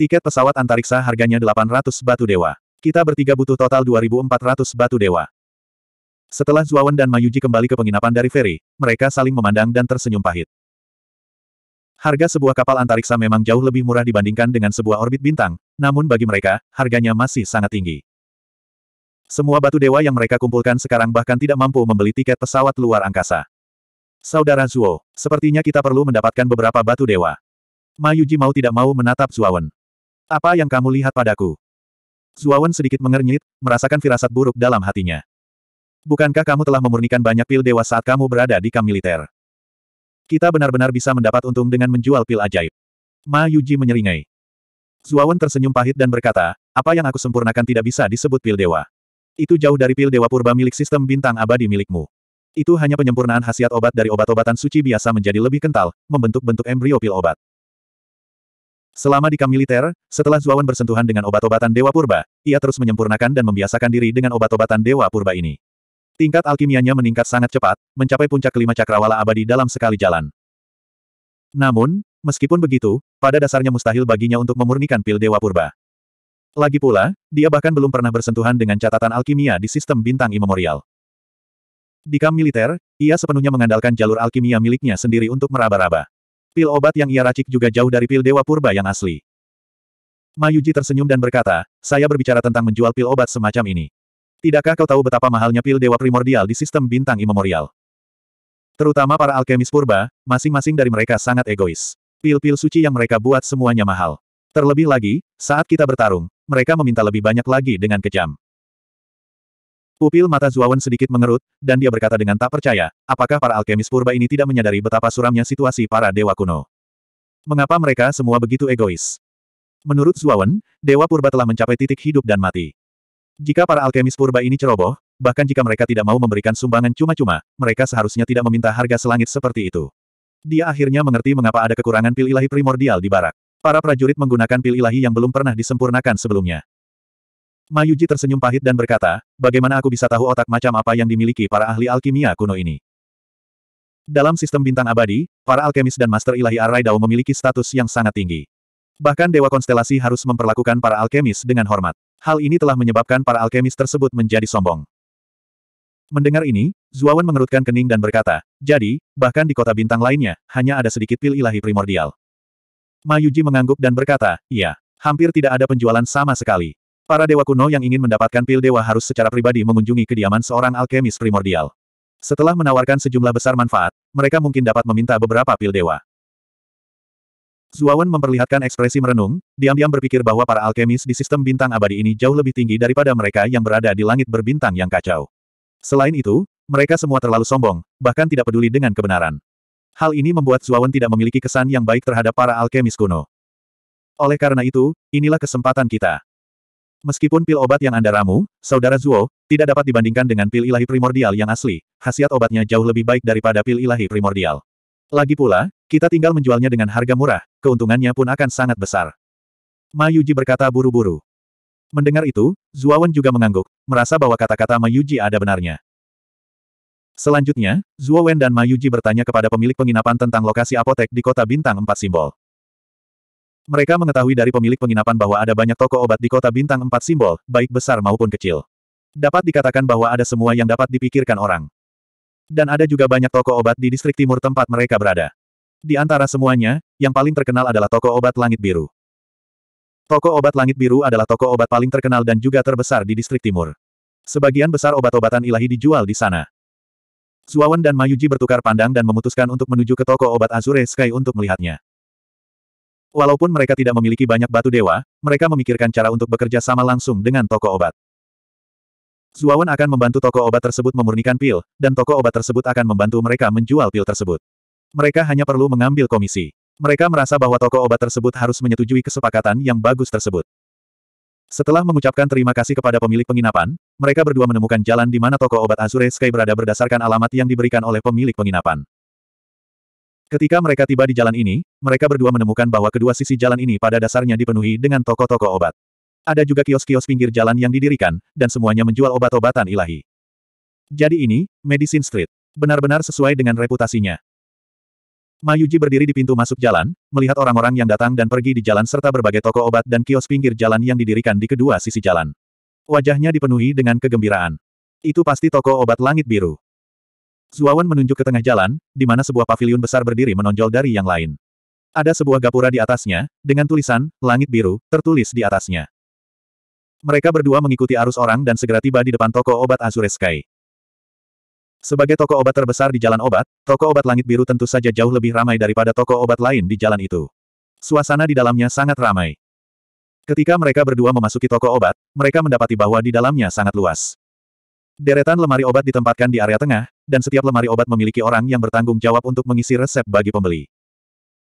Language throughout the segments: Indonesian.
Tiket pesawat antariksa harganya 800 batu dewa. Kita bertiga butuh total 2400 batu dewa. Setelah Zuawan dan Mayuji kembali ke penginapan dari feri, mereka saling memandang dan tersenyum pahit. Harga sebuah kapal antariksa memang jauh lebih murah dibandingkan dengan sebuah orbit bintang, namun bagi mereka, harganya masih sangat tinggi. Semua batu dewa yang mereka kumpulkan sekarang bahkan tidak mampu membeli tiket pesawat luar angkasa. Saudara Zuo, sepertinya kita perlu mendapatkan beberapa batu dewa. Mayuji mau tidak mau menatap Zuawan. Apa yang kamu lihat padaku? Zuawan sedikit mengernyit, merasakan firasat buruk dalam hatinya. Bukankah kamu telah memurnikan banyak pil dewa saat kamu berada di kamp militer? Kita benar-benar bisa mendapat untung dengan menjual pil ajaib. Ma Yuji menyeringai. Zuawan tersenyum pahit dan berkata, apa yang aku sempurnakan tidak bisa disebut pil dewa. Itu jauh dari pil dewa purba milik sistem bintang abadi milikmu. Itu hanya penyempurnaan khasiat obat dari obat-obatan suci biasa menjadi lebih kental, membentuk bentuk embrio pil obat. Selama di kamp militer, setelah Zuawan bersentuhan dengan obat-obatan Dewa Purba, ia terus menyempurnakan dan membiasakan diri dengan obat-obatan Dewa Purba ini. Tingkat alkimianya meningkat sangat cepat, mencapai puncak kelima cakrawala abadi dalam sekali jalan. Namun, meskipun begitu, pada dasarnya mustahil baginya untuk memurnikan pil Dewa Purba. Lagi pula, dia bahkan belum pernah bersentuhan dengan catatan alkimia di sistem bintang imemorial. Di kamp militer, ia sepenuhnya mengandalkan jalur alkimia miliknya sendiri untuk meraba-raba. Pil obat yang ia racik juga jauh dari pil Dewa Purba yang asli. Mayuji tersenyum dan berkata, saya berbicara tentang menjual pil obat semacam ini. Tidakkah kau tahu betapa mahalnya pil Dewa Primordial di sistem bintang imemorial? Terutama para alkemis purba, masing-masing dari mereka sangat egois. Pil-pil suci yang mereka buat semuanya mahal. Terlebih lagi, saat kita bertarung, mereka meminta lebih banyak lagi dengan kejam. Pupil mata Zuawan sedikit mengerut, dan dia berkata dengan tak percaya, apakah para alkemis purba ini tidak menyadari betapa suramnya situasi para dewa kuno? Mengapa mereka semua begitu egois? Menurut Zuawan, dewa purba telah mencapai titik hidup dan mati. Jika para alkemis purba ini ceroboh, bahkan jika mereka tidak mau memberikan sumbangan cuma-cuma, mereka seharusnya tidak meminta harga selangit seperti itu. Dia akhirnya mengerti mengapa ada kekurangan pil ilahi primordial di barak. Para prajurit menggunakan pil ilahi yang belum pernah disempurnakan sebelumnya. Mayuji tersenyum pahit dan berkata, bagaimana aku bisa tahu otak macam apa yang dimiliki para ahli alkimia kuno ini? Dalam sistem bintang abadi, para alkemis dan master ilahi Arai Dao memiliki status yang sangat tinggi. Bahkan dewa konstelasi harus memperlakukan para alkemis dengan hormat. Hal ini telah menyebabkan para alkemis tersebut menjadi sombong. Mendengar ini, Zuawan mengerutkan kening dan berkata, jadi, bahkan di kota bintang lainnya, hanya ada sedikit pil ilahi primordial. Mayuji mengangguk dan berkata, iya, hampir tidak ada penjualan sama sekali. Para dewa kuno yang ingin mendapatkan pil dewa harus secara pribadi mengunjungi kediaman seorang alkemis primordial. Setelah menawarkan sejumlah besar manfaat, mereka mungkin dapat meminta beberapa pil dewa. Zuawan memperlihatkan ekspresi merenung, diam-diam berpikir bahwa para alkemis di sistem bintang abadi ini jauh lebih tinggi daripada mereka yang berada di langit berbintang yang kacau. Selain itu, mereka semua terlalu sombong, bahkan tidak peduli dengan kebenaran. Hal ini membuat Zuawan tidak memiliki kesan yang baik terhadap para alkemis kuno. Oleh karena itu, inilah kesempatan kita. Meskipun pil obat yang Anda ramu, Saudara Zuo, tidak dapat dibandingkan dengan pil ilahi primordial yang asli, khasiat obatnya jauh lebih baik daripada pil ilahi primordial. Lagi pula, kita tinggal menjualnya dengan harga murah, keuntungannya pun akan sangat besar. Mayuji berkata buru-buru. Mendengar itu, Zuawan juga mengangguk, merasa bahwa kata-kata Mayuji ada benarnya. Selanjutnya, Wen dan Mayuji bertanya kepada pemilik penginapan tentang lokasi apotek di kota Bintang empat Simbol. Mereka mengetahui dari pemilik penginapan bahwa ada banyak toko obat di kota bintang Empat simbol, baik besar maupun kecil. Dapat dikatakan bahwa ada semua yang dapat dipikirkan orang. Dan ada juga banyak toko obat di distrik timur tempat mereka berada. Di antara semuanya, yang paling terkenal adalah toko obat langit biru. Toko obat langit biru adalah toko obat paling terkenal dan juga terbesar di distrik timur. Sebagian besar obat-obatan ilahi dijual di sana. Zuawan dan Mayuji bertukar pandang dan memutuskan untuk menuju ke toko obat Azure Sky untuk melihatnya. Walaupun mereka tidak memiliki banyak batu dewa, mereka memikirkan cara untuk bekerja sama langsung dengan toko obat. Zuawan akan membantu toko obat tersebut memurnikan pil, dan toko obat tersebut akan membantu mereka menjual pil tersebut. Mereka hanya perlu mengambil komisi. Mereka merasa bahwa toko obat tersebut harus menyetujui kesepakatan yang bagus tersebut. Setelah mengucapkan terima kasih kepada pemilik penginapan, mereka berdua menemukan jalan di mana toko obat Azure Sky berada berdasarkan alamat yang diberikan oleh pemilik penginapan. Ketika mereka tiba di jalan ini, mereka berdua menemukan bahwa kedua sisi jalan ini pada dasarnya dipenuhi dengan toko-toko obat. Ada juga kios-kios pinggir jalan yang didirikan, dan semuanya menjual obat-obatan ilahi. Jadi ini, Medicine Street. Benar-benar sesuai dengan reputasinya. Mayuji berdiri di pintu masuk jalan, melihat orang-orang yang datang dan pergi di jalan serta berbagai toko obat dan kios pinggir jalan yang didirikan di kedua sisi jalan. Wajahnya dipenuhi dengan kegembiraan. Itu pasti toko obat langit biru. Zuawan menunjuk ke tengah jalan, di mana sebuah paviliun besar berdiri menonjol dari yang lain. Ada sebuah gapura di atasnya, dengan tulisan, langit biru, tertulis di atasnya. Mereka berdua mengikuti arus orang dan segera tiba di depan toko obat Azure Sky. Sebagai toko obat terbesar di jalan obat, toko obat langit biru tentu saja jauh lebih ramai daripada toko obat lain di jalan itu. Suasana di dalamnya sangat ramai. Ketika mereka berdua memasuki toko obat, mereka mendapati bahwa di dalamnya sangat luas. Deretan lemari obat ditempatkan di area tengah, dan setiap lemari obat memiliki orang yang bertanggung jawab untuk mengisi resep bagi pembeli.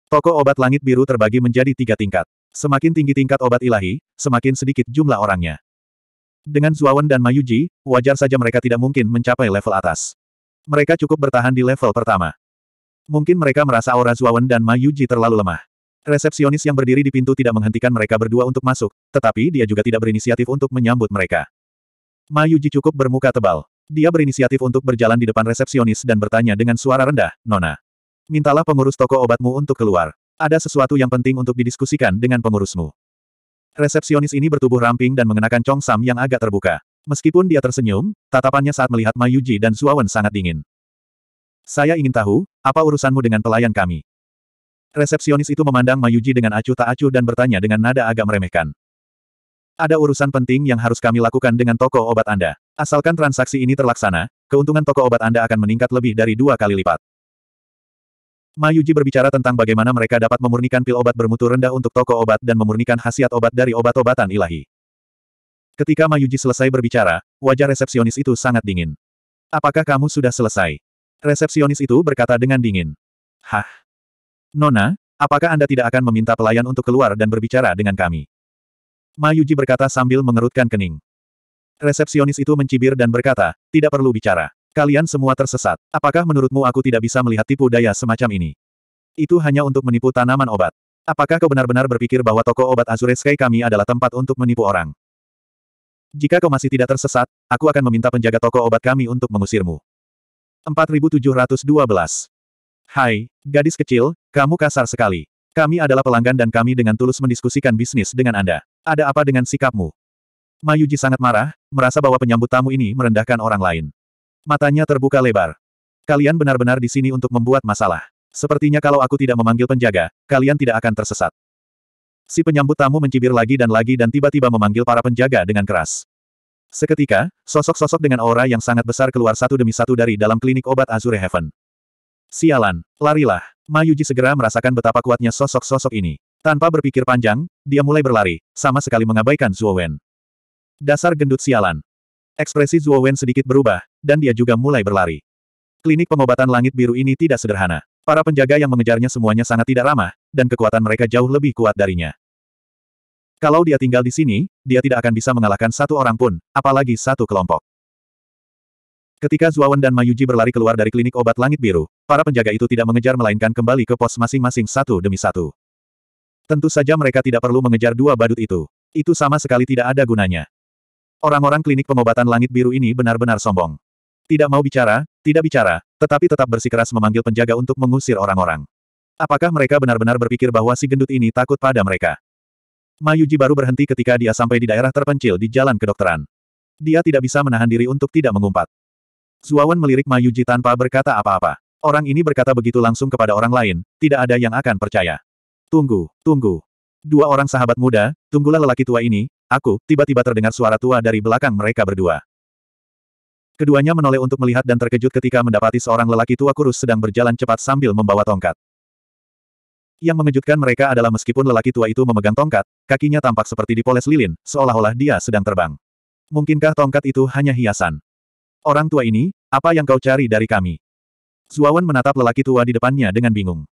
Toko obat langit biru terbagi menjadi tiga tingkat. Semakin tinggi tingkat obat ilahi, semakin sedikit jumlah orangnya. Dengan Zuawan dan Mayuji, wajar saja mereka tidak mungkin mencapai level atas. Mereka cukup bertahan di level pertama. Mungkin mereka merasa aura Zuawan dan Mayuji terlalu lemah. Resepsionis yang berdiri di pintu tidak menghentikan mereka berdua untuk masuk, tetapi dia juga tidak berinisiatif untuk menyambut mereka. Mayuji cukup bermuka tebal. Dia berinisiatif untuk berjalan di depan resepsionis dan bertanya dengan suara rendah, Nona. Mintalah pengurus toko obatmu untuk keluar. Ada sesuatu yang penting untuk didiskusikan dengan pengurusmu. Resepsionis ini bertubuh ramping dan mengenakan congsam yang agak terbuka. Meskipun dia tersenyum, tatapannya saat melihat Mayuji dan Suawen sangat dingin. Saya ingin tahu, apa urusanmu dengan pelayan kami? Resepsionis itu memandang Mayuji dengan acuh tak acuh dan bertanya dengan nada agak meremehkan. Ada urusan penting yang harus kami lakukan dengan toko obat Anda. Asalkan transaksi ini terlaksana, keuntungan toko obat Anda akan meningkat lebih dari dua kali lipat. Mayuji berbicara tentang bagaimana mereka dapat memurnikan pil obat bermutu rendah untuk toko obat dan memurnikan khasiat obat dari obat-obatan ilahi. Ketika Mayuji selesai berbicara, wajah resepsionis itu sangat dingin. Apakah kamu sudah selesai? Resepsionis itu berkata dengan dingin. Hah? Nona, apakah Anda tidak akan meminta pelayan untuk keluar dan berbicara dengan kami? Mayuji berkata sambil mengerutkan kening. Resepsionis itu mencibir dan berkata, tidak perlu bicara. Kalian semua tersesat. Apakah menurutmu aku tidak bisa melihat tipu daya semacam ini? Itu hanya untuk menipu tanaman obat. Apakah kau benar-benar berpikir bahwa toko obat Azure Sky kami adalah tempat untuk menipu orang? Jika kau masih tidak tersesat, aku akan meminta penjaga toko obat kami untuk mengusirmu. 4712 Hai, gadis kecil, kamu kasar sekali. Kami adalah pelanggan dan kami dengan tulus mendiskusikan bisnis dengan Anda. Ada apa dengan sikapmu? Mayuji sangat marah, merasa bahwa penyambut tamu ini merendahkan orang lain. Matanya terbuka lebar. Kalian benar-benar di sini untuk membuat masalah. Sepertinya kalau aku tidak memanggil penjaga, kalian tidak akan tersesat. Si penyambut tamu mencibir lagi dan lagi dan tiba-tiba memanggil para penjaga dengan keras. Seketika, sosok-sosok dengan aura yang sangat besar keluar satu demi satu dari dalam klinik obat Azure Heaven. Sialan, larilah. Mayuji segera merasakan betapa kuatnya sosok-sosok ini. Tanpa berpikir panjang, dia mulai berlari, sama sekali mengabaikan Zuo Wen. Dasar gendut sialan. Ekspresi Zuo Wen sedikit berubah, dan dia juga mulai berlari. Klinik pengobatan langit biru ini tidak sederhana. Para penjaga yang mengejarnya semuanya sangat tidak ramah, dan kekuatan mereka jauh lebih kuat darinya. Kalau dia tinggal di sini, dia tidak akan bisa mengalahkan satu orang pun, apalagi satu kelompok. Ketika Zuawan dan Mayuji berlari keluar dari klinik obat langit biru, para penjaga itu tidak mengejar melainkan kembali ke pos masing-masing satu demi satu. Tentu saja mereka tidak perlu mengejar dua badut itu. Itu sama sekali tidak ada gunanya. Orang-orang klinik pengobatan langit biru ini benar-benar sombong. Tidak mau bicara, tidak bicara, tetapi tetap bersikeras memanggil penjaga untuk mengusir orang-orang. Apakah mereka benar-benar berpikir bahwa si gendut ini takut pada mereka? Mayuji baru berhenti ketika dia sampai di daerah terpencil di jalan kedokteran. Dia tidak bisa menahan diri untuk tidak mengumpat. Zuawan melirik Mayuji tanpa berkata apa-apa. Orang ini berkata begitu langsung kepada orang lain, tidak ada yang akan percaya. Tunggu, tunggu. Dua orang sahabat muda, tunggulah lelaki tua ini, aku, tiba-tiba terdengar suara tua dari belakang mereka berdua. Keduanya menoleh untuk melihat dan terkejut ketika mendapati seorang lelaki tua kurus sedang berjalan cepat sambil membawa tongkat. Yang mengejutkan mereka adalah meskipun lelaki tua itu memegang tongkat, kakinya tampak seperti dipoles lilin, seolah-olah dia sedang terbang. Mungkinkah tongkat itu hanya hiasan? Orang tua ini, apa yang kau cari dari kami? Zuawan menatap lelaki tua di depannya dengan bingung.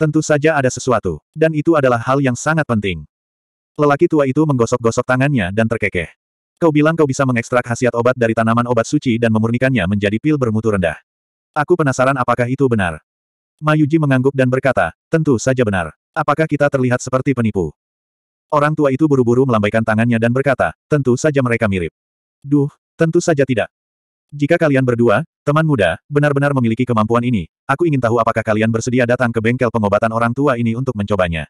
Tentu saja ada sesuatu, dan itu adalah hal yang sangat penting. Lelaki tua itu menggosok-gosok tangannya dan terkekeh. Kau bilang kau bisa mengekstrak khasiat obat dari tanaman obat suci dan memurnikannya menjadi pil bermutu rendah. Aku penasaran apakah itu benar. Mayuji mengangguk dan berkata, tentu saja benar. Apakah kita terlihat seperti penipu? Orang tua itu buru-buru melambaikan tangannya dan berkata, tentu saja mereka mirip. Duh, tentu saja tidak. Jika kalian berdua, Teman muda, benar-benar memiliki kemampuan ini. Aku ingin tahu apakah kalian bersedia datang ke bengkel pengobatan orang tua ini untuk mencobanya.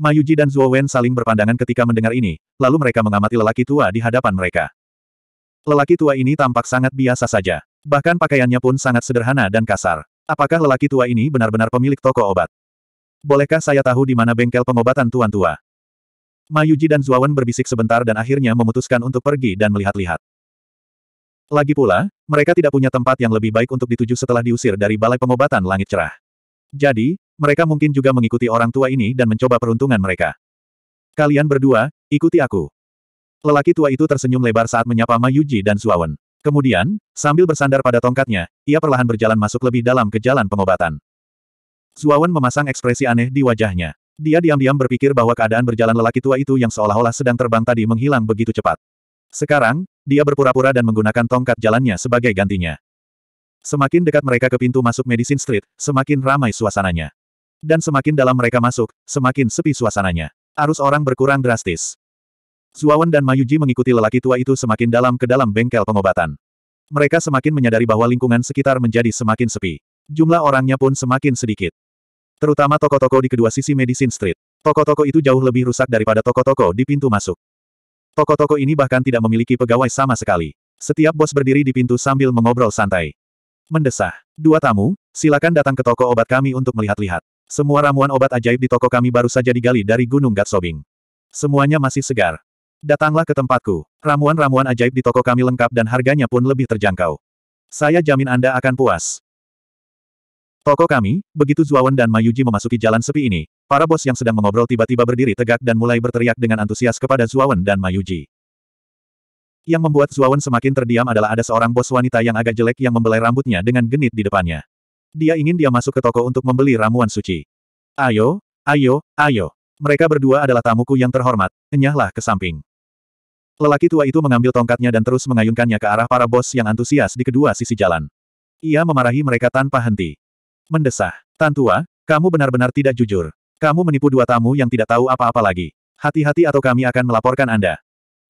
Mayuji dan Zhuo Wen saling berpandangan ketika mendengar ini, lalu mereka mengamati lelaki tua di hadapan mereka. Lelaki tua ini tampak sangat biasa saja. Bahkan pakaiannya pun sangat sederhana dan kasar. Apakah lelaki tua ini benar-benar pemilik toko obat? Bolehkah saya tahu di mana bengkel pengobatan tuan tua? Mayuji dan Wen berbisik sebentar dan akhirnya memutuskan untuk pergi dan melihat-lihat. Lagi pula, mereka tidak punya tempat yang lebih baik untuk dituju setelah diusir dari Balai Pengobatan Langit Cerah. Jadi, mereka mungkin juga mengikuti orang tua ini dan mencoba peruntungan mereka. Kalian berdua, ikuti aku. Lelaki tua itu tersenyum lebar saat menyapa Mayuji dan Suawen. Kemudian, sambil bersandar pada tongkatnya, ia perlahan berjalan masuk lebih dalam ke jalan pengobatan. Suawen memasang ekspresi aneh di wajahnya. Dia diam-diam berpikir bahwa keadaan berjalan lelaki tua itu yang seolah-olah sedang terbang tadi menghilang begitu cepat. Sekarang, dia berpura-pura dan menggunakan tongkat jalannya sebagai gantinya. Semakin dekat mereka ke pintu masuk Medicine Street, semakin ramai suasananya. Dan semakin dalam mereka masuk, semakin sepi suasananya. Arus orang berkurang drastis. Zuawan dan Mayuji mengikuti lelaki tua itu semakin dalam ke dalam bengkel pengobatan. Mereka semakin menyadari bahwa lingkungan sekitar menjadi semakin sepi. Jumlah orangnya pun semakin sedikit. Terutama toko-toko di kedua sisi Medicine Street. Toko-toko itu jauh lebih rusak daripada toko-toko di pintu masuk. Toko-toko ini bahkan tidak memiliki pegawai sama sekali. Setiap bos berdiri di pintu sambil mengobrol santai. Mendesah. Dua tamu, silakan datang ke toko obat kami untuk melihat-lihat. Semua ramuan obat ajaib di toko kami baru saja digali dari Gunung Gatsobing. Semuanya masih segar. Datanglah ke tempatku. Ramuan-ramuan ajaib di toko kami lengkap dan harganya pun lebih terjangkau. Saya jamin Anda akan puas. Toko kami, begitu Zuawan dan Mayuji memasuki jalan sepi ini, para bos yang sedang mengobrol tiba-tiba berdiri tegak dan mulai berteriak dengan antusias kepada Zuawan dan Mayuji. Yang membuat Zuawan semakin terdiam adalah ada seorang bos wanita yang agak jelek yang membelai rambutnya dengan genit di depannya. Dia ingin dia masuk ke toko untuk membeli ramuan suci. Ayo, ayo, ayo. Mereka berdua adalah tamuku yang terhormat, enyahlah ke samping. Lelaki tua itu mengambil tongkatnya dan terus mengayunkannya ke arah para bos yang antusias di kedua sisi jalan. Ia memarahi mereka tanpa henti. Mendesah. Tantua, kamu benar-benar tidak jujur. Kamu menipu dua tamu yang tidak tahu apa-apa lagi. Hati-hati atau kami akan melaporkan Anda.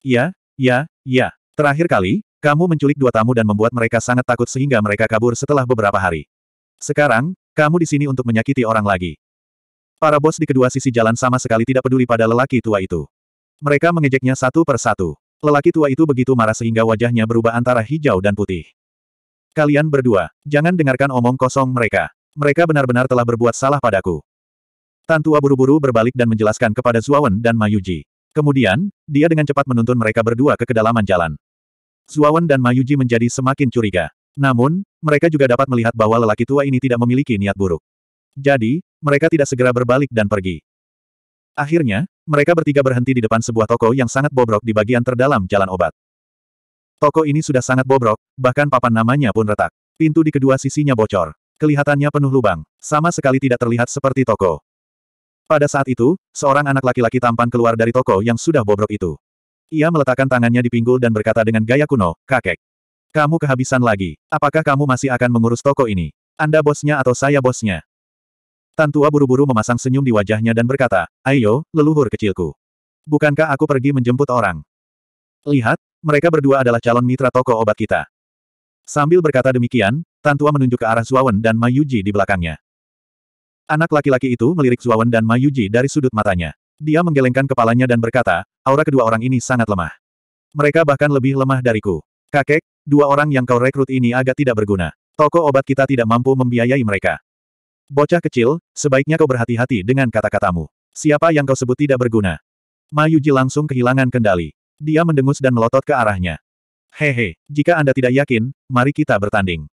Ya, ya, ya. Terakhir kali, kamu menculik dua tamu dan membuat mereka sangat takut sehingga mereka kabur setelah beberapa hari. Sekarang, kamu di sini untuk menyakiti orang lagi. Para bos di kedua sisi jalan sama sekali tidak peduli pada lelaki tua itu. Mereka mengejeknya satu per satu. Lelaki tua itu begitu marah sehingga wajahnya berubah antara hijau dan putih. Kalian berdua, jangan dengarkan omong kosong mereka. Mereka benar-benar telah berbuat salah padaku. Tan Tua buru-buru berbalik dan menjelaskan kepada Zuawan dan Mayuji. Kemudian, dia dengan cepat menuntun mereka berdua ke kedalaman jalan. Zuawan dan Mayuji menjadi semakin curiga. Namun, mereka juga dapat melihat bahwa lelaki tua ini tidak memiliki niat buruk. Jadi, mereka tidak segera berbalik dan pergi. Akhirnya, mereka bertiga berhenti di depan sebuah toko yang sangat bobrok di bagian terdalam jalan obat. Toko ini sudah sangat bobrok, bahkan papan namanya pun retak. Pintu di kedua sisinya bocor. Kelihatannya penuh lubang, sama sekali tidak terlihat seperti toko. Pada saat itu, seorang anak laki-laki tampan keluar dari toko yang sudah bobrok itu. Ia meletakkan tangannya di pinggul dan berkata dengan gaya kuno, kakek. Kamu kehabisan lagi. Apakah kamu masih akan mengurus toko ini? Anda bosnya atau saya bosnya? Tan tua buru-buru memasang senyum di wajahnya dan berkata, Ayo, leluhur kecilku. Bukankah aku pergi menjemput orang? Lihat, mereka berdua adalah calon mitra toko obat kita. Sambil berkata demikian, Tantua menunjuk ke arah Zuawan dan Mayuji di belakangnya. Anak laki-laki itu melirik Zuawan dan Mayuji dari sudut matanya. Dia menggelengkan kepalanya dan berkata, aura kedua orang ini sangat lemah. Mereka bahkan lebih lemah dariku. Kakek, dua orang yang kau rekrut ini agak tidak berguna. Toko obat kita tidak mampu membiayai mereka. Bocah kecil, sebaiknya kau berhati-hati dengan kata-katamu. Siapa yang kau sebut tidak berguna? Mayuji langsung kehilangan kendali. Dia mendengus dan melotot ke arahnya. Hehe, jika Anda tidak yakin, mari kita bertanding.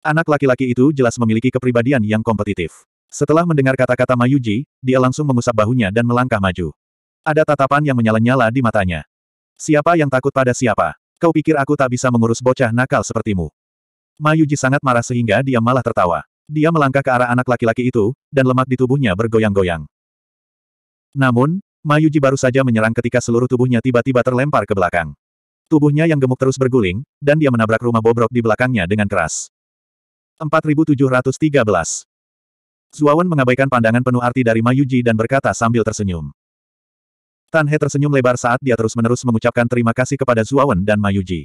Anak laki-laki itu jelas memiliki kepribadian yang kompetitif. Setelah mendengar kata-kata Mayuji, dia langsung mengusap bahunya dan melangkah maju. Ada tatapan yang menyala-nyala di matanya. Siapa yang takut pada siapa? Kau pikir aku tak bisa mengurus bocah nakal sepertimu? Mayuji sangat marah sehingga dia malah tertawa. Dia melangkah ke arah anak laki-laki itu, dan lemak di tubuhnya bergoyang-goyang. Namun, Mayuji baru saja menyerang ketika seluruh tubuhnya tiba-tiba terlempar ke belakang. Tubuhnya yang gemuk terus berguling, dan dia menabrak rumah bobrok di belakangnya dengan keras. 4713. Zuawan mengabaikan pandangan penuh arti dari Mayuji dan berkata sambil tersenyum. Tan He tersenyum lebar saat dia terus-menerus mengucapkan terima kasih kepada Zuawan dan Mayuji.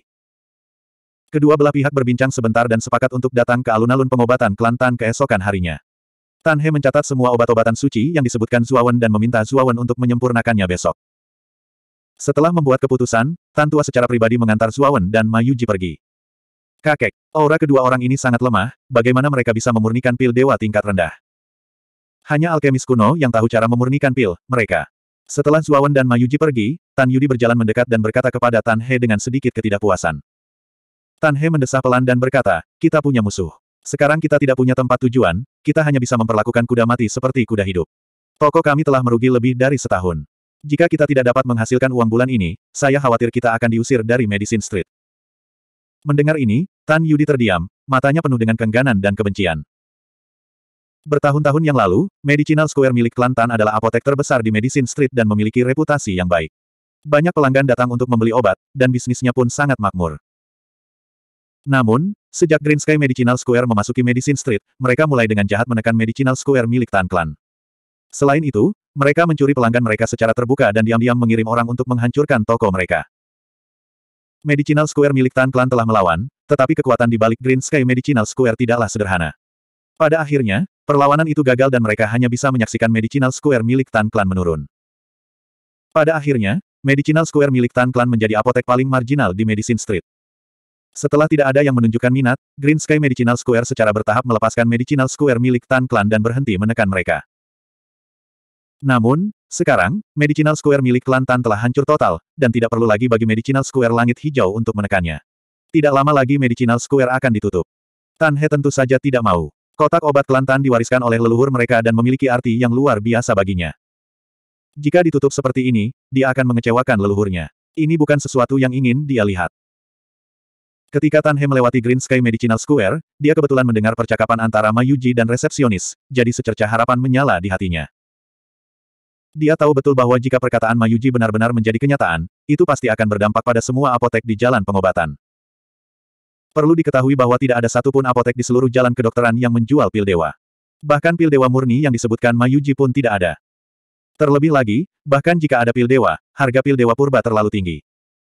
Kedua belah pihak berbincang sebentar dan sepakat untuk datang ke alun-alun pengobatan Kelantan keesokan harinya. Tan He mencatat semua obat-obatan suci yang disebutkan Zuawan dan meminta Zuawan untuk menyempurnakannya besok. Setelah membuat keputusan, Tan Tua secara pribadi mengantar Zuawan dan Mayuji pergi. Kakek, aura kedua orang ini sangat lemah, bagaimana mereka bisa memurnikan pil dewa tingkat rendah? Hanya alkemis kuno yang tahu cara memurnikan pil, mereka. Setelah Zuawan dan Mayuji pergi, Tan Yudi berjalan mendekat dan berkata kepada Tan He dengan sedikit ketidakpuasan. Tan He mendesah pelan dan berkata, kita punya musuh. Sekarang kita tidak punya tempat tujuan, kita hanya bisa memperlakukan kuda mati seperti kuda hidup. Toko kami telah merugi lebih dari setahun. Jika kita tidak dapat menghasilkan uang bulan ini, saya khawatir kita akan diusir dari Medicine Street. Mendengar ini, Tan Yudi terdiam, matanya penuh dengan kengganan dan kebencian. Bertahun-tahun yang lalu, Medicinal Square milik klan Tan adalah apotek terbesar di Medicine Street dan memiliki reputasi yang baik. Banyak pelanggan datang untuk membeli obat, dan bisnisnya pun sangat makmur. Namun, sejak Green Sky Medicinal Square memasuki Medicine Street, mereka mulai dengan jahat menekan Medicinal Square milik Tan Clan. Selain itu, mereka mencuri pelanggan mereka secara terbuka dan diam-diam mengirim orang untuk menghancurkan toko mereka. Medicinal Square milik Tan Klan telah melawan, tetapi kekuatan di balik Green Sky Medicinal Square tidaklah sederhana. Pada akhirnya, perlawanan itu gagal dan mereka hanya bisa menyaksikan Medicinal Square milik Tan Klan menurun. Pada akhirnya, Medicinal Square milik Tan Klan menjadi apotek paling marginal di Medicine Street. Setelah tidak ada yang menunjukkan minat, Green Sky Medicinal Square secara bertahap melepaskan Medicinal Square milik Tan Klan dan berhenti menekan mereka. Namun, sekarang, Medicinal Square milik klan Tan telah hancur total, dan tidak perlu lagi bagi Medicinal Square langit hijau untuk menekannya. Tidak lama lagi Medicinal Square akan ditutup. Tan He tentu saja tidak mau. Kotak obat klan Tan diwariskan oleh leluhur mereka dan memiliki arti yang luar biasa baginya. Jika ditutup seperti ini, dia akan mengecewakan leluhurnya. Ini bukan sesuatu yang ingin dia lihat. Ketika Tan He melewati Green Sky Medicinal Square, dia kebetulan mendengar percakapan antara Mayuji dan resepsionis, jadi secerca harapan menyala di hatinya. Dia tahu betul bahwa jika perkataan Mayuji benar-benar menjadi kenyataan, itu pasti akan berdampak pada semua apotek di jalan pengobatan. Perlu diketahui bahwa tidak ada satupun apotek di seluruh jalan kedokteran yang menjual pil dewa. Bahkan pil dewa murni yang disebutkan Mayuji pun tidak ada. Terlebih lagi, bahkan jika ada pil dewa, harga pil dewa purba terlalu tinggi.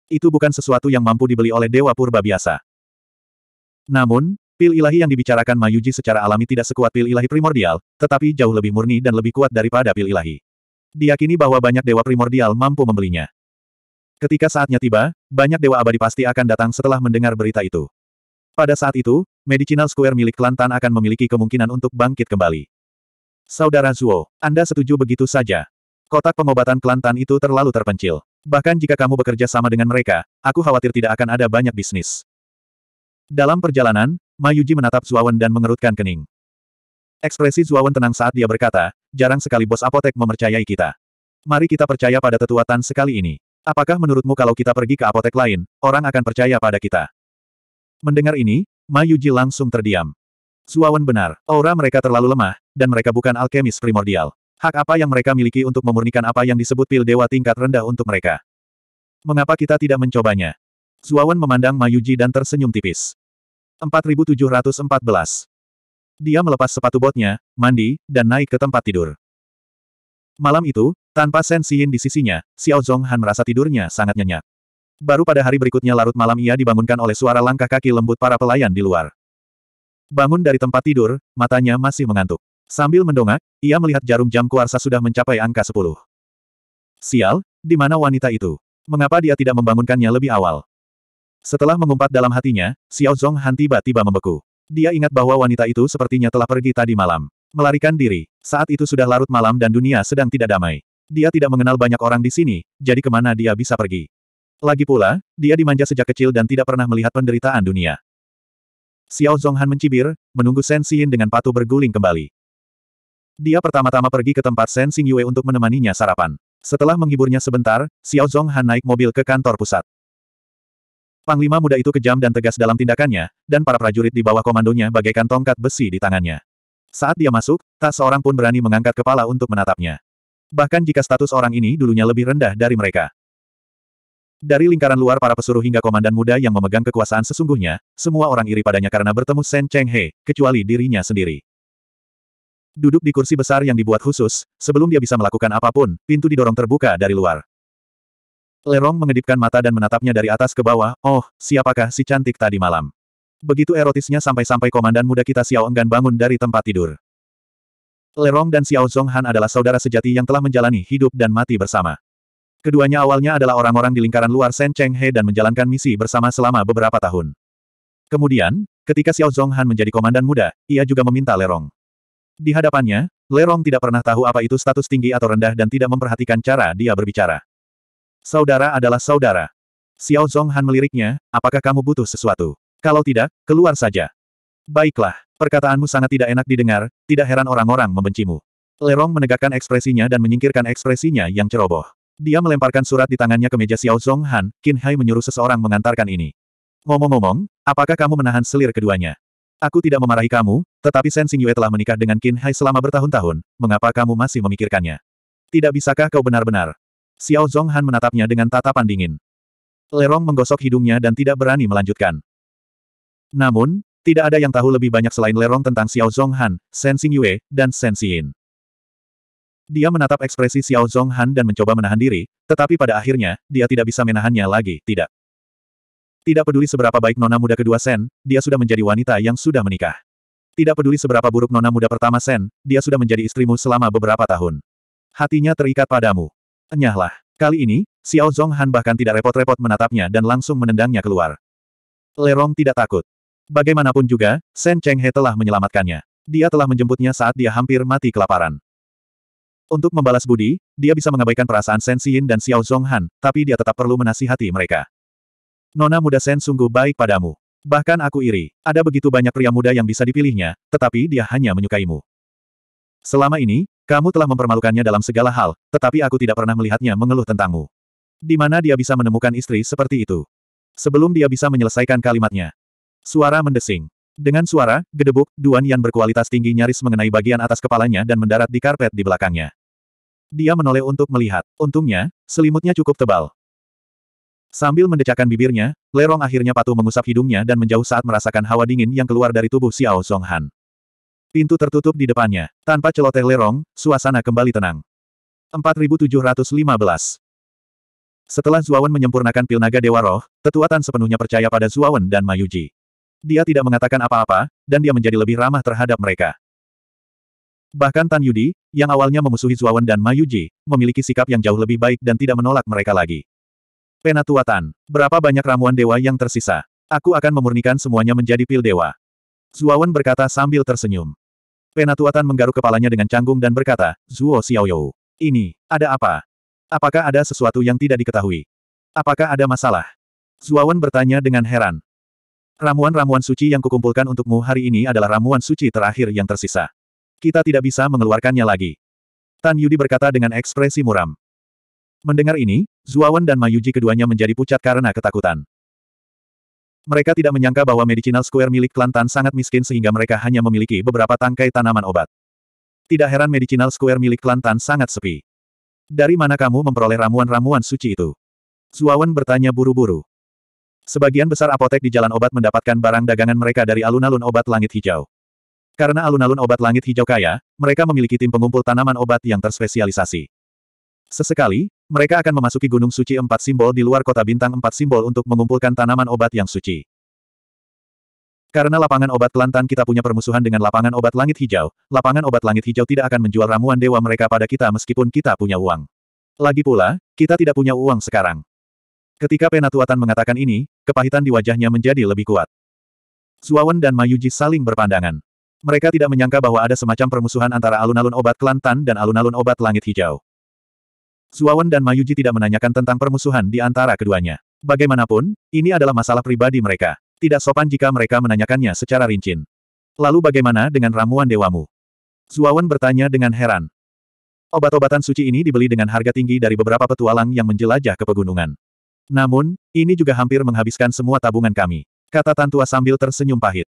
Itu bukan sesuatu yang mampu dibeli oleh dewa purba biasa. Namun, pil ilahi yang dibicarakan Mayuji secara alami tidak sekuat pil ilahi primordial, tetapi jauh lebih murni dan lebih kuat daripada pil ilahi. Diakini bahwa banyak dewa primordial mampu membelinya. Ketika saatnya tiba, banyak dewa abadi pasti akan datang setelah mendengar berita itu. Pada saat itu, Medicinal Square milik Kelantan akan memiliki kemungkinan untuk bangkit kembali. Saudara Zuo, Anda setuju begitu saja? Kotak pengobatan Kelantan itu terlalu terpencil. Bahkan jika kamu bekerja sama dengan mereka, aku khawatir tidak akan ada banyak bisnis. Dalam perjalanan, Mayuji menatap Zuawan dan mengerutkan kening. Ekspresi Zuawan tenang saat dia berkata, jarang sekali bos apotek memercayai kita. Mari kita percaya pada tetua Tan sekali ini. Apakah menurutmu kalau kita pergi ke apotek lain, orang akan percaya pada kita? Mendengar ini, Ma Yuji langsung terdiam. Suawan benar, aura mereka terlalu lemah, dan mereka bukan alkemis primordial. Hak apa yang mereka miliki untuk memurnikan apa yang disebut pil dewa tingkat rendah untuk mereka? Mengapa kita tidak mencobanya? Suawan memandang Mayuji dan tersenyum tipis. 4714 dia melepas sepatu botnya, mandi, dan naik ke tempat tidur. Malam itu, tanpa Shen Xiyin di sisinya, Xiao Zhonghan merasa tidurnya sangat nyenyak. Baru pada hari berikutnya larut malam ia dibangunkan oleh suara langkah kaki lembut para pelayan di luar. Bangun dari tempat tidur, matanya masih mengantuk. Sambil mendongak, ia melihat jarum jam kuarsa sudah mencapai angka 10. Sial, di mana wanita itu? Mengapa dia tidak membangunkannya lebih awal? Setelah mengumpat dalam hatinya, Xiao Zhonghan tiba-tiba membeku. Dia ingat bahwa wanita itu sepertinya telah pergi tadi malam. Melarikan diri. Saat itu sudah larut malam dan dunia sedang tidak damai. Dia tidak mengenal banyak orang di sini, jadi kemana dia bisa pergi. Lagi pula, dia dimanja sejak kecil dan tidak pernah melihat penderitaan dunia. Xiao Zonghan mencibir, menunggu Shen Xin dengan patuh berguling kembali. Dia pertama-tama pergi ke tempat Shen Xing Yue untuk menemaninya sarapan. Setelah menghiburnya sebentar, Xiao Zonghan naik mobil ke kantor pusat. Panglima muda itu kejam dan tegas dalam tindakannya, dan para prajurit di bawah komandonya bagaikan tongkat besi di tangannya. Saat dia masuk, tak seorang pun berani mengangkat kepala untuk menatapnya. Bahkan jika status orang ini dulunya lebih rendah dari mereka. Dari lingkaran luar para pesuruh hingga komandan muda yang memegang kekuasaan sesungguhnya, semua orang iri padanya karena bertemu Shen Cheng He, kecuali dirinya sendiri. Duduk di kursi besar yang dibuat khusus, sebelum dia bisa melakukan apapun, pintu didorong terbuka dari luar. Lerong mengedipkan mata dan menatapnya dari atas ke bawah, oh, siapakah si cantik tadi malam? Begitu erotisnya sampai-sampai komandan muda kita Xiao enggan bangun dari tempat tidur. Lerong dan Xiao Zonghan adalah saudara sejati yang telah menjalani hidup dan mati bersama. Keduanya awalnya adalah orang-orang di lingkaran luar Shen Cheng He dan menjalankan misi bersama selama beberapa tahun. Kemudian, ketika Xiao Zonghan menjadi komandan muda, ia juga meminta Lerong. Di hadapannya, Lerong tidak pernah tahu apa itu status tinggi atau rendah dan tidak memperhatikan cara dia berbicara. Saudara adalah saudara. Xiao Han meliriknya, apakah kamu butuh sesuatu? Kalau tidak, keluar saja. Baiklah, perkataanmu sangat tidak enak didengar, tidak heran orang-orang membencimu. Lerong menegakkan ekspresinya dan menyingkirkan ekspresinya yang ceroboh. Dia melemparkan surat di tangannya ke meja Xiao Han. Qin Hai menyuruh seseorang mengantarkan ini. Ngomong-ngomong, apakah kamu menahan selir keduanya? Aku tidak memarahi kamu, tetapi Sen Xing Yue telah menikah dengan Qin Hai selama bertahun-tahun, mengapa kamu masih memikirkannya? Tidak bisakah kau benar-benar Xiao Zonghan menatapnya dengan tatapan dingin. Lerong menggosok hidungnya dan tidak berani melanjutkan. Namun, tidak ada yang tahu lebih banyak selain Lerong tentang Xiao Zonghan, Shen Xingyue, dan Shen Xiin. Dia menatap ekspresi Xiao Zonghan dan mencoba menahan diri, tetapi pada akhirnya, dia tidak bisa menahannya lagi, tidak. Tidak peduli seberapa baik nona muda kedua Sen, dia sudah menjadi wanita yang sudah menikah. Tidak peduli seberapa buruk nona muda pertama Sen, dia sudah menjadi istrimu selama beberapa tahun. Hatinya terikat padamu. Enyahlah. Kali ini, Xiao Zonghan bahkan tidak repot-repot menatapnya dan langsung menendangnya keluar. Lerong tidak takut. Bagaimanapun juga, Shen Cheng He telah menyelamatkannya. Dia telah menjemputnya saat dia hampir mati kelaparan. Untuk membalas budi, dia bisa mengabaikan perasaan Shen Xin dan Xiao Zonghan, tapi dia tetap perlu menasihati mereka. Nona muda Shen sungguh baik padamu. Bahkan aku iri, ada begitu banyak pria muda yang bisa dipilihnya, tetapi dia hanya menyukaimu. Selama ini, kamu telah mempermalukannya dalam segala hal, tetapi aku tidak pernah melihatnya mengeluh tentangmu. Di mana dia bisa menemukan istri seperti itu? Sebelum dia bisa menyelesaikan kalimatnya. Suara mendesing. Dengan suara, gedebuk, Duan Yan berkualitas tinggi nyaris mengenai bagian atas kepalanya dan mendarat di karpet di belakangnya. Dia menoleh untuk melihat. Untungnya, selimutnya cukup tebal. Sambil mendecakkan bibirnya, Lerong akhirnya patuh mengusap hidungnya dan menjauh saat merasakan hawa dingin yang keluar dari tubuh Xiao Han. Pintu tertutup di depannya. Tanpa celoteh lerong, suasana kembali tenang. 4715 Setelah Zuawan menyempurnakan pil naga Dewa Roh, Tetua Tan sepenuhnya percaya pada Zuawan dan Mayuji. Dia tidak mengatakan apa-apa, dan dia menjadi lebih ramah terhadap mereka. Bahkan Tan Yudi, yang awalnya memusuhi Zuawan dan Mayuji, memiliki sikap yang jauh lebih baik dan tidak menolak mereka lagi. Penatua Tan, berapa banyak ramuan dewa yang tersisa? Aku akan memurnikan semuanya menjadi pil dewa. Zuawan berkata sambil tersenyum. Penatuatan menggaruk kepalanya dengan canggung dan berkata, Zuo Xiaoyou. Ini, ada apa? Apakah ada sesuatu yang tidak diketahui? Apakah ada masalah? Zuawan bertanya dengan heran. Ramuan-ramuan suci yang kukumpulkan untukmu hari ini adalah ramuan suci terakhir yang tersisa. Kita tidak bisa mengeluarkannya lagi. Tan Yudi berkata dengan ekspresi muram. Mendengar ini, Zuawan dan Mayuji keduanya menjadi pucat karena ketakutan. Mereka tidak menyangka bahwa Medicinal Square milik klan sangat miskin sehingga mereka hanya memiliki beberapa tangkai tanaman obat. Tidak heran Medicinal Square milik klan sangat sepi. Dari mana kamu memperoleh ramuan-ramuan suci itu? Zuawan bertanya buru-buru. Sebagian besar apotek di jalan obat mendapatkan barang dagangan mereka dari alun-alun obat langit hijau. Karena alun-alun obat langit hijau kaya, mereka memiliki tim pengumpul tanaman obat yang terspesialisasi. Sesekali, mereka akan memasuki Gunung Suci Empat Simbol di luar kota bintang Empat Simbol untuk mengumpulkan tanaman obat yang suci. Karena lapangan obat Kelantan kita punya permusuhan dengan lapangan obat langit hijau, lapangan obat langit hijau tidak akan menjual ramuan dewa mereka pada kita meskipun kita punya uang. Lagi pula, kita tidak punya uang sekarang. Ketika Penatuatan mengatakan ini, kepahitan di wajahnya menjadi lebih kuat. Zuawan dan Mayuji saling berpandangan. Mereka tidak menyangka bahwa ada semacam permusuhan antara alun-alun obat Kelantan dan alun-alun obat langit hijau. Suawan dan Mayuji tidak menanyakan tentang permusuhan di antara keduanya. Bagaimanapun, ini adalah masalah pribadi mereka. Tidak sopan jika mereka menanyakannya secara rinci. Lalu bagaimana dengan ramuan dewamu? Suawan bertanya dengan heran. Obat-obatan suci ini dibeli dengan harga tinggi dari beberapa petualang yang menjelajah ke pegunungan. Namun, ini juga hampir menghabiskan semua tabungan kami. Kata Tantua sambil tersenyum pahit.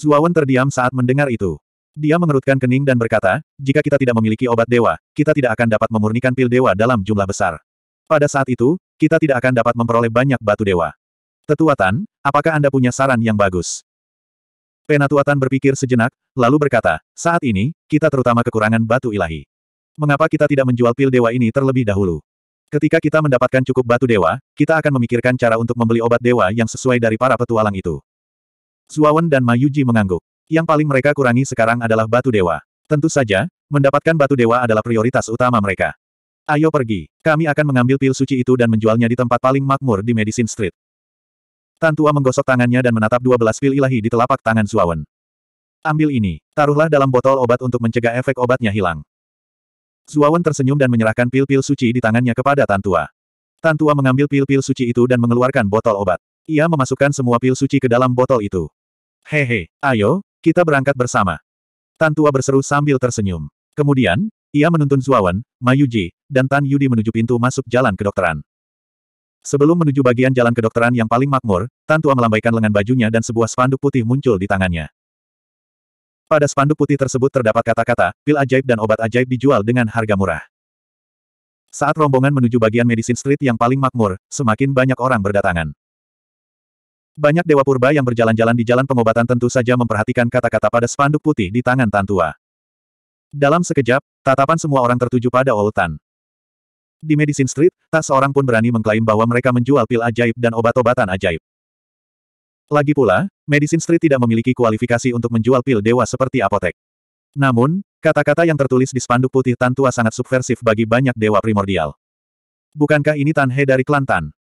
Suawan terdiam saat mendengar itu. Dia mengerutkan kening dan berkata, jika kita tidak memiliki obat dewa, kita tidak akan dapat memurnikan pil dewa dalam jumlah besar. Pada saat itu, kita tidak akan dapat memperoleh banyak batu dewa. Tetuatan, apakah Anda punya saran yang bagus? Penatuatan berpikir sejenak, lalu berkata, saat ini, kita terutama kekurangan batu ilahi. Mengapa kita tidak menjual pil dewa ini terlebih dahulu? Ketika kita mendapatkan cukup batu dewa, kita akan memikirkan cara untuk membeli obat dewa yang sesuai dari para petualang itu. Suawen dan Mayuji mengangguk. Yang paling mereka kurangi sekarang adalah batu dewa. Tentu saja, mendapatkan batu dewa adalah prioritas utama mereka. Ayo pergi, kami akan mengambil pil suci itu dan menjualnya di tempat paling makmur di Medicine Street. Tan Tua menggosok tangannya dan menatap 12 pil ilahi di telapak tangan Zuawan. Ambil ini, taruhlah dalam botol obat untuk mencegah efek obatnya hilang. Zuawan tersenyum dan menyerahkan pil-pil suci di tangannya kepada Tan Tua. Tan Tua mengambil pil-pil suci itu dan mengeluarkan botol obat. Ia memasukkan semua pil suci ke dalam botol itu. Hehe, ayo, kita berangkat bersama. Tan Tua berseru sambil tersenyum. Kemudian, ia menuntun Zuawan, Mayuji, dan Tan Yudi menuju pintu masuk jalan kedokteran. Sebelum menuju bagian jalan kedokteran yang paling makmur, Tan Tua melambaikan lengan bajunya dan sebuah spanduk putih muncul di tangannya. Pada spanduk putih tersebut terdapat kata-kata, pil ajaib dan obat ajaib dijual dengan harga murah. Saat rombongan menuju bagian Medicine Street yang paling makmur, semakin banyak orang berdatangan. Banyak dewa purba yang berjalan-jalan di jalan pengobatan tentu saja memperhatikan kata-kata pada spanduk putih di tangan Tantua. Dalam sekejap, tatapan semua orang tertuju pada Olutan. Di Medicine Street, tak seorang pun berani mengklaim bahwa mereka menjual pil ajaib dan obat-obatan ajaib. Lagi pula, Medicine Street tidak memiliki kualifikasi untuk menjual pil dewa seperti apotek. Namun, kata-kata yang tertulis di spanduk putih Tantua sangat subversif bagi banyak dewa primordial. Bukankah ini Tanhe dari Kelantan?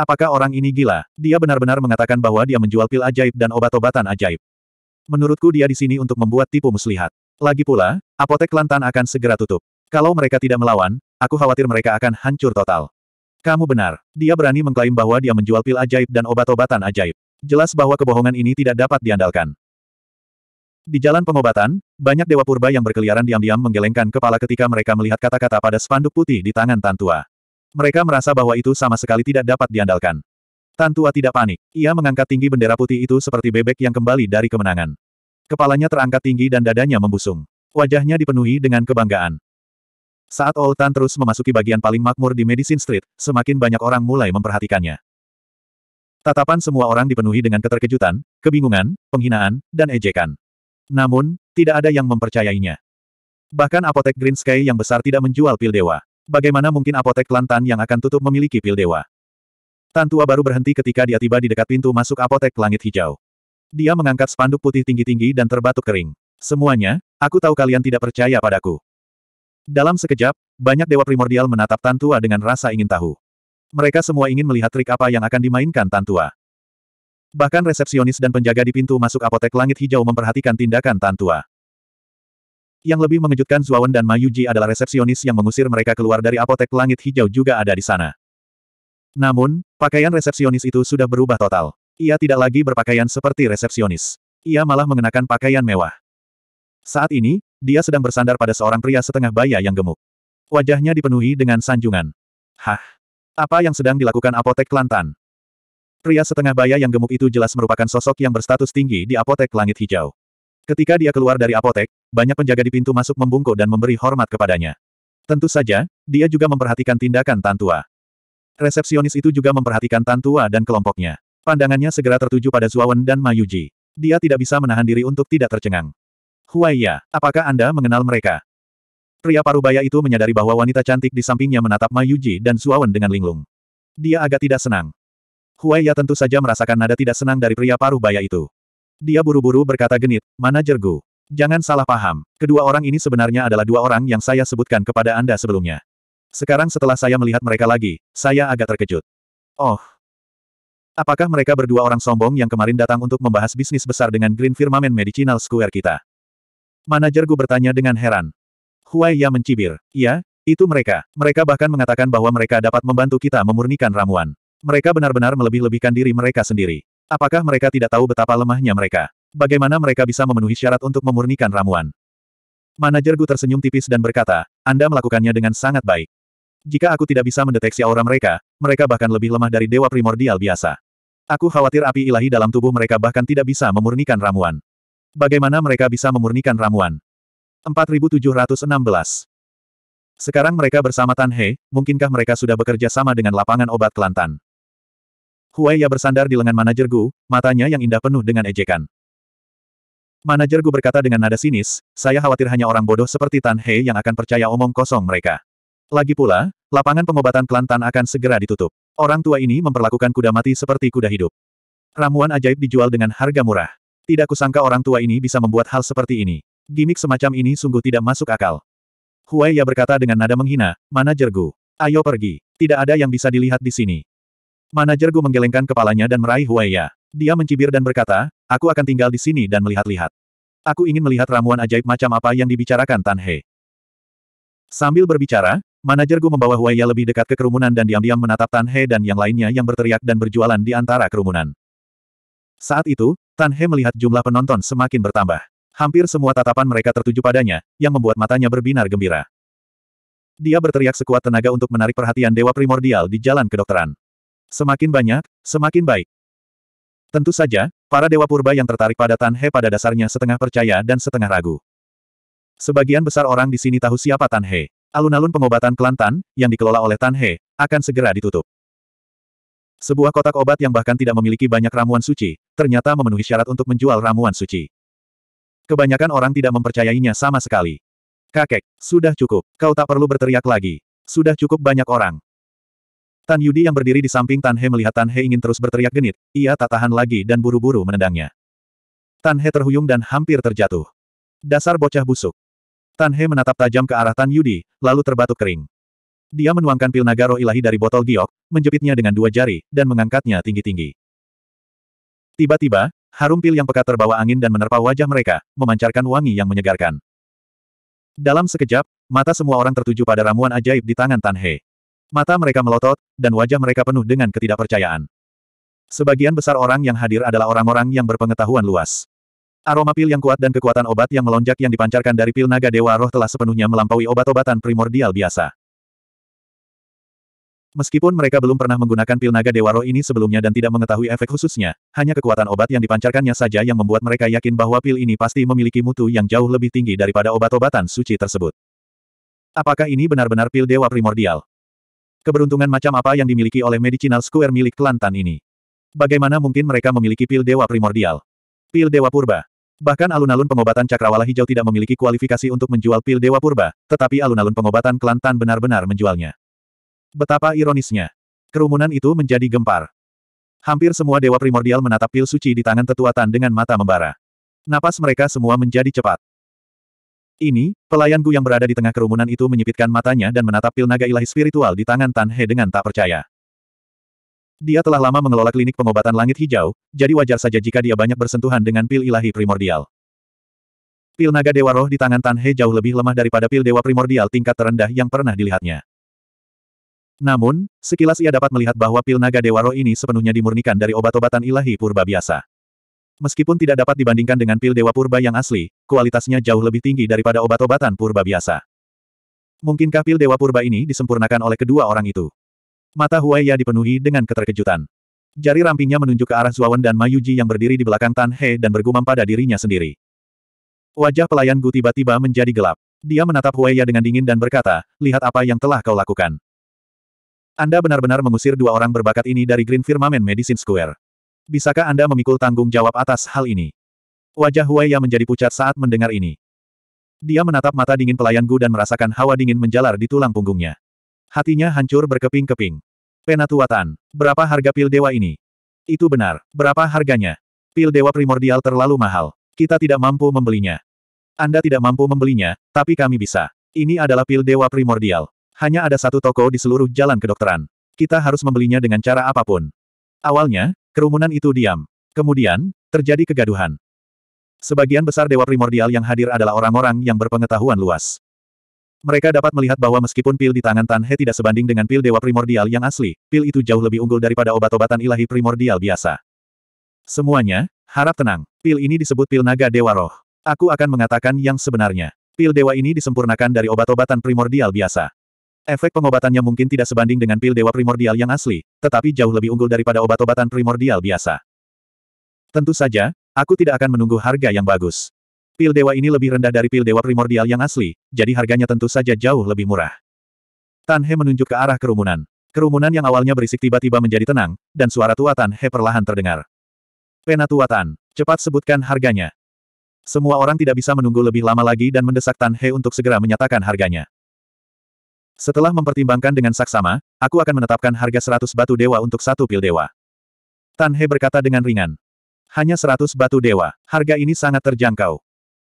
Apakah orang ini gila? Dia benar-benar mengatakan bahwa dia menjual pil ajaib dan obat-obatan ajaib. Menurutku dia di sini untuk membuat tipu muslihat. Lagi pula, apotek Lantan akan segera tutup. Kalau mereka tidak melawan, aku khawatir mereka akan hancur total. Kamu benar. Dia berani mengklaim bahwa dia menjual pil ajaib dan obat-obatan ajaib. Jelas bahwa kebohongan ini tidak dapat diandalkan. Di jalan pengobatan, banyak dewa purba yang berkeliaran diam-diam menggelengkan kepala ketika mereka melihat kata-kata pada spanduk putih di tangan Tantua. Mereka merasa bahwa itu sama sekali tidak dapat diandalkan. Tan tidak panik. Ia mengangkat tinggi bendera putih itu seperti bebek yang kembali dari kemenangan. Kepalanya terangkat tinggi dan dadanya membusung. Wajahnya dipenuhi dengan kebanggaan. Saat Old Tan terus memasuki bagian paling makmur di Medicine Street, semakin banyak orang mulai memperhatikannya. Tatapan semua orang dipenuhi dengan keterkejutan, kebingungan, penghinaan, dan ejekan. Namun, tidak ada yang mempercayainya. Bahkan apotek Green Sky yang besar tidak menjual pil dewa bagaimana mungkin apotek Lantan yang akan tutup memiliki pil dewa? Tantua baru berhenti ketika dia tiba di dekat pintu masuk apotek langit hijau. Dia mengangkat spanduk putih tinggi-tinggi dan terbatuk kering. Semuanya, aku tahu kalian tidak percaya padaku. Dalam sekejap, banyak dewa primordial menatap Tantua dengan rasa ingin tahu. Mereka semua ingin melihat trik apa yang akan dimainkan Tantua. Bahkan resepsionis dan penjaga di pintu masuk apotek langit hijau memperhatikan tindakan Tantua. Yang lebih mengejutkan Zuawan dan Mayuji adalah resepsionis yang mengusir mereka keluar dari apotek langit hijau juga ada di sana. Namun, pakaian resepsionis itu sudah berubah total. Ia tidak lagi berpakaian seperti resepsionis. Ia malah mengenakan pakaian mewah. Saat ini, dia sedang bersandar pada seorang pria setengah baya yang gemuk. Wajahnya dipenuhi dengan sanjungan. Hah? Apa yang sedang dilakukan apotek Kelantan? Pria setengah baya yang gemuk itu jelas merupakan sosok yang berstatus tinggi di apotek langit hijau. Ketika dia keluar dari apotek, banyak penjaga di pintu masuk membungkuk dan memberi hormat kepadanya. Tentu saja, dia juga memperhatikan tindakan Tantua. Resepsionis itu juga memperhatikan Tantua dan kelompoknya. Pandangannya segera tertuju pada Zuawan dan Mayuji. Dia tidak bisa menahan diri untuk tidak tercengang. Huaiya, apakah Anda mengenal mereka? Pria parubaya itu menyadari bahwa wanita cantik di sampingnya menatap Mayuji dan Zuawan dengan linglung. Dia agak tidak senang. Huaiya tentu saja merasakan nada tidak senang dari pria parubaya itu. Dia buru-buru berkata genit, mana Gu. Jangan salah paham, kedua orang ini sebenarnya adalah dua orang yang saya sebutkan kepada Anda sebelumnya. Sekarang setelah saya melihat mereka lagi, saya agak terkejut. Oh. Apakah mereka berdua orang sombong yang kemarin datang untuk membahas bisnis besar dengan Green Firmament Medicinal Square kita? Manajer Gu bertanya dengan heran. Huai Ya mencibir. Ya, itu mereka. Mereka bahkan mengatakan bahwa mereka dapat membantu kita memurnikan ramuan. Mereka benar-benar melebih-lebihkan diri mereka sendiri. Apakah mereka tidak tahu betapa lemahnya mereka? Bagaimana mereka bisa memenuhi syarat untuk memurnikan ramuan? Manajer Gu tersenyum tipis dan berkata, Anda melakukannya dengan sangat baik. Jika aku tidak bisa mendeteksi aura mereka, mereka bahkan lebih lemah dari dewa primordial biasa. Aku khawatir api ilahi dalam tubuh mereka bahkan tidak bisa memurnikan ramuan. Bagaimana mereka bisa memurnikan ramuan? 4716 Sekarang mereka bersama Tan He, mungkinkah mereka sudah bekerja sama dengan lapangan obat Kelantan? Huaya bersandar di lengan manajer Gu, matanya yang indah penuh dengan ejekan. Manajer Gu berkata dengan nada sinis, saya khawatir hanya orang bodoh seperti Tan He yang akan percaya omong kosong mereka. Lagi pula, lapangan pengobatan Kelantan akan segera ditutup. Orang tua ini memperlakukan kuda mati seperti kuda hidup. Ramuan ajaib dijual dengan harga murah. Tidak kusangka orang tua ini bisa membuat hal seperti ini. Gimik semacam ini sungguh tidak masuk akal. Ya berkata dengan nada menghina, Manajer Gu, ayo pergi. Tidak ada yang bisa dilihat di sini. Manajer Gu menggelengkan kepalanya dan meraih Ya. Dia mencibir dan berkata, aku akan tinggal di sini dan melihat-lihat. Aku ingin melihat ramuan ajaib macam apa yang dibicarakan Tan He. Sambil berbicara, manajer Gu membawa Huaya lebih dekat ke kerumunan dan diam-diam menatap Tan He dan yang lainnya yang berteriak dan berjualan di antara kerumunan. Saat itu, Tan He melihat jumlah penonton semakin bertambah. Hampir semua tatapan mereka tertuju padanya, yang membuat matanya berbinar gembira. Dia berteriak sekuat tenaga untuk menarik perhatian Dewa Primordial di Jalan Kedokteran. Semakin banyak, semakin baik. Tentu saja, para dewa purba yang tertarik pada Tan He pada dasarnya setengah percaya dan setengah ragu. Sebagian besar orang di sini tahu siapa Tan He. Alun-alun pengobatan Kelantan, yang dikelola oleh Tan He, akan segera ditutup. Sebuah kotak obat yang bahkan tidak memiliki banyak ramuan suci, ternyata memenuhi syarat untuk menjual ramuan suci. Kebanyakan orang tidak mempercayainya sama sekali. Kakek, sudah cukup, kau tak perlu berteriak lagi. Sudah cukup banyak orang. Tan Yudi yang berdiri di samping Tan He melihat Tan He ingin terus berteriak genit, ia tak tahan lagi dan buru-buru menendangnya. Tan He terhuyung dan hampir terjatuh. Dasar bocah busuk. Tan He menatap tajam ke arah Tan Yudi, lalu terbatuk kering. Dia menuangkan pil Nagaro ilahi dari botol giok, menjepitnya dengan dua jari, dan mengangkatnya tinggi-tinggi. Tiba-tiba, harum pil yang pekat terbawa angin dan menerpa wajah mereka, memancarkan wangi yang menyegarkan. Dalam sekejap, mata semua orang tertuju pada ramuan ajaib di tangan Tan He. Mata mereka melotot, dan wajah mereka penuh dengan ketidakpercayaan. Sebagian besar orang yang hadir adalah orang-orang yang berpengetahuan luas. Aroma pil yang kuat dan kekuatan obat yang melonjak yang dipancarkan dari pil naga dewa roh telah sepenuhnya melampaui obat-obatan primordial biasa. Meskipun mereka belum pernah menggunakan pil naga dewa roh ini sebelumnya dan tidak mengetahui efek khususnya, hanya kekuatan obat yang dipancarkannya saja yang membuat mereka yakin bahwa pil ini pasti memiliki mutu yang jauh lebih tinggi daripada obat-obatan suci tersebut. Apakah ini benar-benar pil dewa primordial? Keberuntungan macam apa yang dimiliki oleh Medicinal Square milik Kelantan ini? Bagaimana mungkin mereka memiliki pil dewa primordial? Pil dewa purba. Bahkan alun-alun pengobatan cakrawala hijau tidak memiliki kualifikasi untuk menjual pil dewa purba, tetapi alun-alun pengobatan Kelantan benar-benar menjualnya. Betapa ironisnya. Kerumunan itu menjadi gempar. Hampir semua dewa primordial menatap pil suci di tangan tetua Tan dengan mata membara. Napas mereka semua menjadi cepat. Ini, pelayanku yang berada di tengah kerumunan itu menyipitkan matanya dan menatap pil naga ilahi spiritual di tangan Tan He dengan tak percaya. Dia telah lama mengelola klinik pengobatan langit hijau, jadi wajar saja jika dia banyak bersentuhan dengan pil ilahi primordial. Pil naga dewa roh di tangan Tan He jauh lebih lemah daripada pil dewa primordial tingkat terendah yang pernah dilihatnya. Namun, sekilas ia dapat melihat bahwa pil naga dewa roh ini sepenuhnya dimurnikan dari obat-obatan ilahi purba biasa. Meskipun tidak dapat dibandingkan dengan pil dewa purba yang asli, kualitasnya jauh lebih tinggi daripada obat-obatan purba biasa. Mungkinkah pil dewa purba ini disempurnakan oleh kedua orang itu? Mata Huaya dipenuhi dengan keterkejutan. Jari rampingnya menunjuk ke arah Zuawan dan Mayuji yang berdiri di belakang Tan He dan bergumam pada dirinya sendiri. Wajah pelayan Gu tiba-tiba menjadi gelap. Dia menatap Huaya dengan dingin dan berkata, lihat apa yang telah kau lakukan. Anda benar-benar mengusir dua orang berbakat ini dari Green Firmament Medicine Square. Bisakah Anda memikul tanggung jawab atas hal ini? Wajah Huaya menjadi pucat saat mendengar ini. Dia menatap mata dingin pelayan Gu dan merasakan hawa dingin menjalar di tulang punggungnya. Hatinya hancur berkeping-keping. Penatuatan, berapa harga pil dewa ini? Itu benar, berapa harganya? Pil dewa primordial terlalu mahal. Kita tidak mampu membelinya. Anda tidak mampu membelinya, tapi kami bisa. Ini adalah pil dewa primordial. Hanya ada satu toko di seluruh jalan kedokteran. Kita harus membelinya dengan cara apapun. Awalnya, Kerumunan itu diam. Kemudian, terjadi kegaduhan. Sebagian besar dewa primordial yang hadir adalah orang-orang yang berpengetahuan luas. Mereka dapat melihat bahwa meskipun pil di tangan Tan He tidak sebanding dengan pil dewa primordial yang asli, pil itu jauh lebih unggul daripada obat-obatan ilahi primordial biasa. Semuanya, harap tenang. Pil ini disebut pil naga dewa roh. Aku akan mengatakan yang sebenarnya. Pil dewa ini disempurnakan dari obat-obatan primordial biasa. Efek pengobatannya mungkin tidak sebanding dengan pil dewa primordial yang asli, tetapi jauh lebih unggul daripada obat-obatan primordial biasa. Tentu saja, aku tidak akan menunggu harga yang bagus. Pil dewa ini lebih rendah dari pil dewa primordial yang asli, jadi harganya tentu saja jauh lebih murah. Tan He menunjuk ke arah kerumunan. Kerumunan yang awalnya berisik tiba-tiba menjadi tenang, dan suara tua Tan He perlahan terdengar. Penatua Tan, cepat sebutkan harganya. Semua orang tidak bisa menunggu lebih lama lagi dan mendesak Tan He untuk segera menyatakan harganya. Setelah mempertimbangkan dengan saksama, aku akan menetapkan harga seratus batu dewa untuk satu pil dewa. Tan He berkata dengan ringan. Hanya seratus batu dewa, harga ini sangat terjangkau.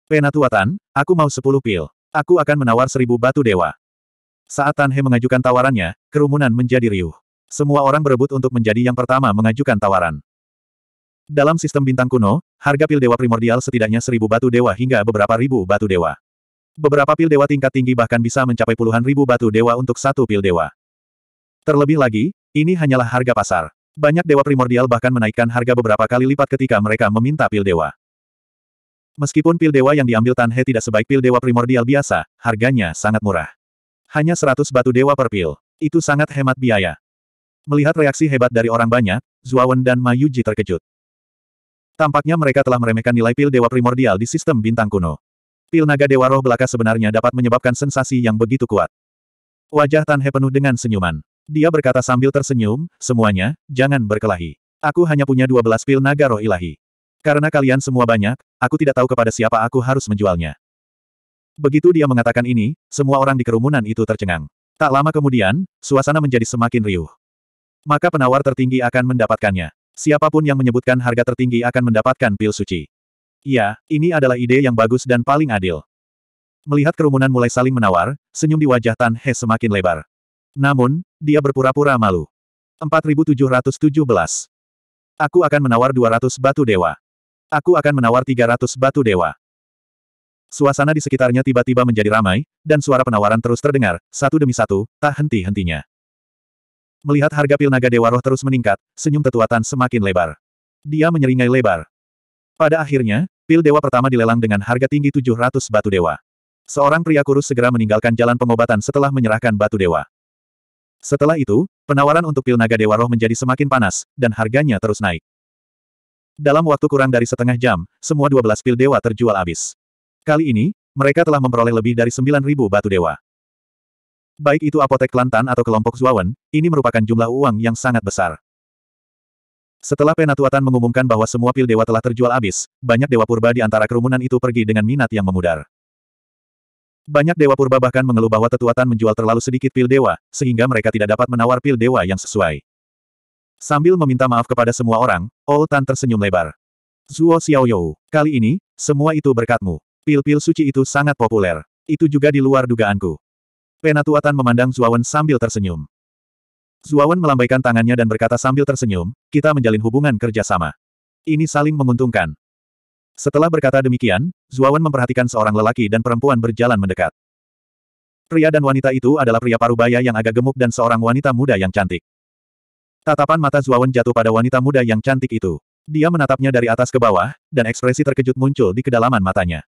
Penatua Tan, aku mau sepuluh pil. Aku akan menawar seribu batu dewa. Saat Tan He mengajukan tawarannya, kerumunan menjadi riuh. Semua orang berebut untuk menjadi yang pertama mengajukan tawaran. Dalam sistem bintang kuno, harga pil dewa primordial setidaknya seribu batu dewa hingga beberapa ribu batu dewa. Beberapa pil dewa tingkat tinggi bahkan bisa mencapai puluhan ribu batu dewa untuk satu pil dewa. Terlebih lagi, ini hanyalah harga pasar. Banyak dewa primordial bahkan menaikkan harga beberapa kali lipat ketika mereka meminta pil dewa. Meskipun pil dewa yang diambil Tan He tidak sebaik pil dewa primordial biasa, harganya sangat murah. Hanya 100 batu dewa per pil. Itu sangat hemat biaya. Melihat reaksi hebat dari orang banyak, Zuawan dan Mayuji terkejut. Tampaknya mereka telah meremehkan nilai pil dewa primordial di sistem bintang kuno. Pil naga Dewa Roh Belaka sebenarnya dapat menyebabkan sensasi yang begitu kuat. Wajah Tan He penuh dengan senyuman. Dia berkata sambil tersenyum, semuanya, jangan berkelahi. Aku hanya punya 12 pil naga roh ilahi. Karena kalian semua banyak, aku tidak tahu kepada siapa aku harus menjualnya. Begitu dia mengatakan ini, semua orang di kerumunan itu tercengang. Tak lama kemudian, suasana menjadi semakin riuh. Maka penawar tertinggi akan mendapatkannya. Siapapun yang menyebutkan harga tertinggi akan mendapatkan pil suci. Iya, ini adalah ide yang bagus dan paling adil. Melihat kerumunan mulai saling menawar, senyum di wajah Tan He semakin lebar. Namun, dia berpura-pura malu. 4717. Aku akan menawar 200 batu dewa. Aku akan menawar 300 batu dewa. Suasana di sekitarnya tiba-tiba menjadi ramai, dan suara penawaran terus terdengar, satu demi satu, tak henti-hentinya. Melihat harga pil naga dewa roh terus meningkat, senyum tetuatan semakin lebar. Dia menyeringai lebar. Pada akhirnya, Pil dewa pertama dilelang dengan harga tinggi 700 batu dewa. Seorang pria kurus segera meninggalkan jalan pengobatan setelah menyerahkan batu dewa. Setelah itu, penawaran untuk pil naga dewa roh menjadi semakin panas, dan harganya terus naik. Dalam waktu kurang dari setengah jam, semua 12 pil dewa terjual habis. Kali ini, mereka telah memperoleh lebih dari 9.000 batu dewa. Baik itu apotek Kelantan atau kelompok Zuawan, ini merupakan jumlah uang yang sangat besar. Setelah Penatuatan mengumumkan bahwa semua pil dewa telah terjual habis, banyak dewa purba di antara kerumunan itu pergi dengan minat yang memudar. Banyak dewa purba bahkan mengeluh bahwa tetuatan menjual terlalu sedikit pil dewa, sehingga mereka tidak dapat menawar pil dewa yang sesuai. Sambil meminta maaf kepada semua orang, Old Tan tersenyum lebar. Zuo Xiaoyou, kali ini, semua itu berkatmu. Pil-pil suci itu sangat populer. Itu juga di luar dugaanku. Penatuatan memandang Zuawan sambil tersenyum. Suawan melambaikan tangannya dan berkata sambil tersenyum, kita menjalin hubungan kerjasama. Ini saling menguntungkan. Setelah berkata demikian, Zuawan memperhatikan seorang lelaki dan perempuan berjalan mendekat. Pria dan wanita itu adalah pria parubaya yang agak gemuk dan seorang wanita muda yang cantik. Tatapan mata Zuawan jatuh pada wanita muda yang cantik itu. Dia menatapnya dari atas ke bawah, dan ekspresi terkejut muncul di kedalaman matanya.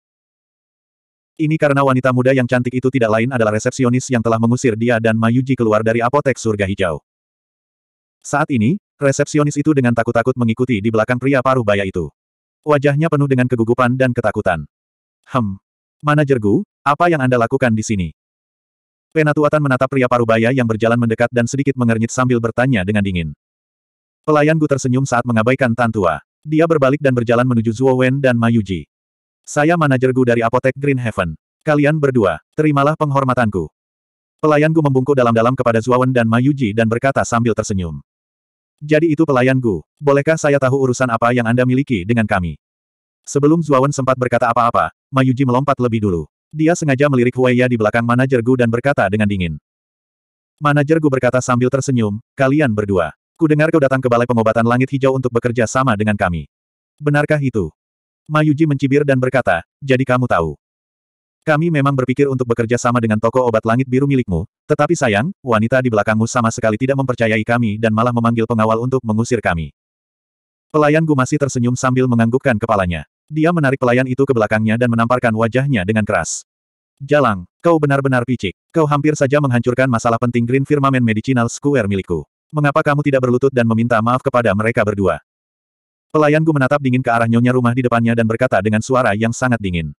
Ini karena wanita muda yang cantik itu tidak lain adalah resepsionis yang telah mengusir dia dan Mayuji keluar dari apotek surga hijau. Saat ini, resepsionis itu dengan takut-takut mengikuti di belakang pria paruh baya itu. Wajahnya penuh dengan kegugupan dan ketakutan. Hem. Manajer Gu, apa yang Anda lakukan di sini? Penatuatan menatap pria paruh baya yang berjalan mendekat dan sedikit mengernyit sambil bertanya dengan dingin. Pelayan Gu tersenyum saat mengabaikan tantua. Dia berbalik dan berjalan menuju Zuo Wen dan Mayuji. Saya manajer Gu dari apotek Green Heaven. Kalian berdua, terimalah penghormatanku. Pelayan Gu membungkuk dalam-dalam kepada Wen dan Mayuji dan berkata sambil tersenyum. Jadi itu pelayan Gu. Bolehkah saya tahu urusan apa yang Anda miliki dengan kami? Sebelum Zuawan sempat berkata apa-apa, Mayuji melompat lebih dulu. Dia sengaja melirik Huaya di belakang manajer Gu dan berkata dengan dingin. Manajer Gu berkata sambil tersenyum, kalian berdua. Ku dengar kau datang ke Balai Pengobatan Langit Hijau untuk bekerja sama dengan kami. Benarkah itu? Mayuji mencibir dan berkata, jadi kamu tahu. Kami memang berpikir untuk bekerja sama dengan toko obat langit biru milikmu, tetapi sayang, wanita di belakangmu sama sekali tidak mempercayai kami dan malah memanggil pengawal untuk mengusir kami. Pelayan Gu masih tersenyum sambil menganggukkan kepalanya. Dia menarik pelayan itu ke belakangnya dan menamparkan wajahnya dengan keras. Jalang, kau benar-benar picik. Kau hampir saja menghancurkan masalah penting Green Firmament Medicinal Square milikku. Mengapa kamu tidak berlutut dan meminta maaf kepada mereka berdua? Pelayan Gu menatap dingin ke arah nyonya rumah di depannya dan berkata dengan suara yang sangat dingin.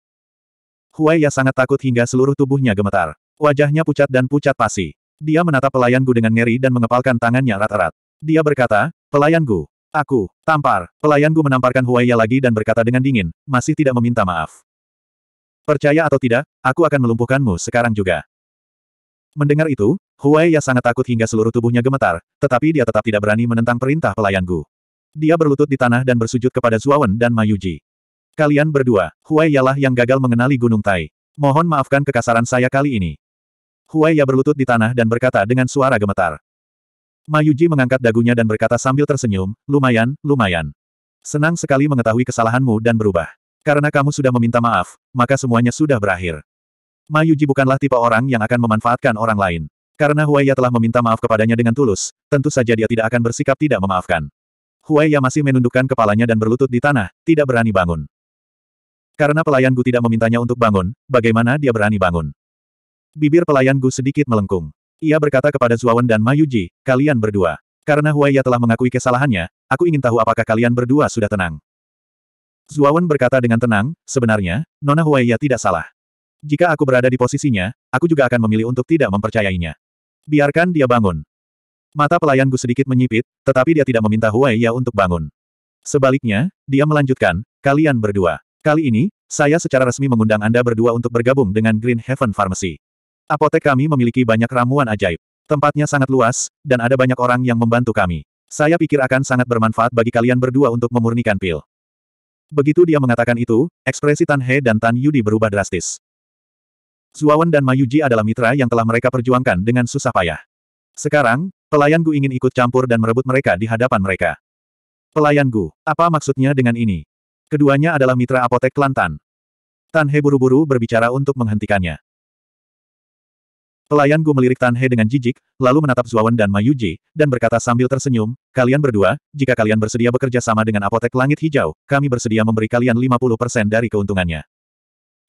Huaiya sangat takut hingga seluruh tubuhnya gemetar. Wajahnya pucat dan pucat pasi. Dia menatap pelayan Gu dengan ngeri dan mengepalkan tangannya erat-erat. Dia berkata, pelayan Gu, aku, tampar. Pelayan Gu menamparkan Huaiya lagi dan berkata dengan dingin, masih tidak meminta maaf. Percaya atau tidak, aku akan melumpuhkanmu sekarang juga. Mendengar itu, Huaiya sangat takut hingga seluruh tubuhnya gemetar, tetapi dia tetap tidak berani menentang perintah pelayan Gu. Dia berlutut di tanah dan bersujud kepada Zuawan dan Mayuji. Kalian berdua, Huai Yalah yang gagal mengenali Gunung Tai. Mohon maafkan kekasaran saya kali ini. Huai Ya berlutut di tanah dan berkata dengan suara gemetar. Mayuji mengangkat dagunya dan berkata sambil tersenyum, lumayan, lumayan. Senang sekali mengetahui kesalahanmu dan berubah. Karena kamu sudah meminta maaf, maka semuanya sudah berakhir. Mayuji bukanlah tipe orang yang akan memanfaatkan orang lain. Karena Huaiya telah meminta maaf kepadanya dengan tulus, tentu saja dia tidak akan bersikap tidak memaafkan. Huaiya masih menundukkan kepalanya dan berlutut di tanah, tidak berani bangun. Karena pelayan Gu tidak memintanya untuk bangun, bagaimana dia berani bangun? Bibir pelayan Gu sedikit melengkung. Ia berkata kepada Zuawan dan Mayuji, kalian berdua. Karena Huaiya telah mengakui kesalahannya, aku ingin tahu apakah kalian berdua sudah tenang. Zuawan berkata dengan tenang, sebenarnya, Nona Huaiya tidak salah. Jika aku berada di posisinya, aku juga akan memilih untuk tidak mempercayainya. Biarkan dia bangun. Mata pelayan Gu sedikit menyipit, tetapi dia tidak meminta Huaiya untuk bangun. Sebaliknya, dia melanjutkan, kalian berdua. Kali ini, saya secara resmi mengundang Anda berdua untuk bergabung dengan Green Heaven Pharmacy. Apotek kami memiliki banyak ramuan ajaib. Tempatnya sangat luas, dan ada banyak orang yang membantu kami. Saya pikir akan sangat bermanfaat bagi kalian berdua untuk memurnikan pil. Begitu dia mengatakan itu, ekspresi Tan He dan Tan Yudi berubah drastis. Zuawan dan Mayuji adalah mitra yang telah mereka perjuangkan dengan susah payah. Sekarang, pelayan Gu ingin ikut campur dan merebut mereka di hadapan mereka. Pelayan Gu, apa maksudnya dengan ini? Keduanya adalah mitra apotek Kelantan. Tan He buru-buru berbicara untuk menghentikannya. Pelayan Gu melirik Tan He dengan jijik, lalu menatap Zuawan dan Mayuji, dan berkata sambil tersenyum, kalian berdua, jika kalian bersedia bekerja sama dengan apotek langit hijau, kami bersedia memberi kalian 50% dari keuntungannya.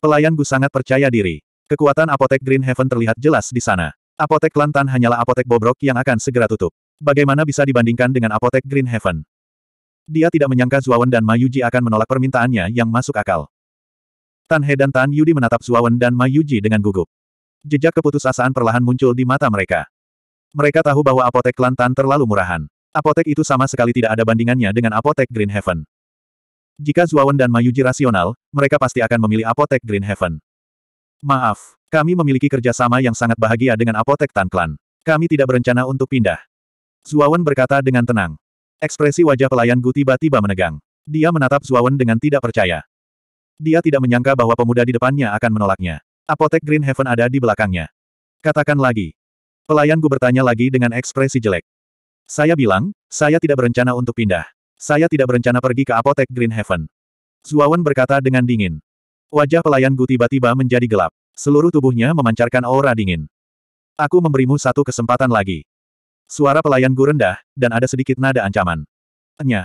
Pelayan Gu sangat percaya diri. Kekuatan apotek Green Heaven terlihat jelas di sana. Apotek Kelantan hanyalah apotek bobrok yang akan segera tutup. Bagaimana bisa dibandingkan dengan apotek Green Heaven? Dia tidak menyangka Zuawan dan Mayuji akan menolak permintaannya yang masuk akal. Tan He dan Tan Yudi menatap Zuawan dan Mayuji dengan gugup. Jejak keputusasaan perlahan muncul di mata mereka. Mereka tahu bahwa apotek klan Tan terlalu murahan. Apotek itu sama sekali tidak ada bandingannya dengan apotek Green Heaven. Jika Zuawan dan Mayuji rasional, mereka pasti akan memilih apotek Green Heaven. Maaf, kami memiliki kerjasama yang sangat bahagia dengan apotek Tan Klan. Kami tidak berencana untuk pindah. Zuawan berkata dengan tenang. Ekspresi wajah pelayan Gu tiba-tiba menegang. Dia menatap Zuawan dengan tidak percaya. Dia tidak menyangka bahwa pemuda di depannya akan menolaknya. Apotek Green Heaven ada di belakangnya. Katakan lagi. Pelayan Gu bertanya lagi dengan ekspresi jelek. Saya bilang, saya tidak berencana untuk pindah. Saya tidak berencana pergi ke apotek Green Heaven. Zuawan berkata dengan dingin. Wajah pelayan Gu tiba-tiba menjadi gelap. Seluruh tubuhnya memancarkan aura dingin. Aku memberimu satu kesempatan lagi. Suara pelayan Gu rendah, dan ada sedikit nada ancaman. Nyah.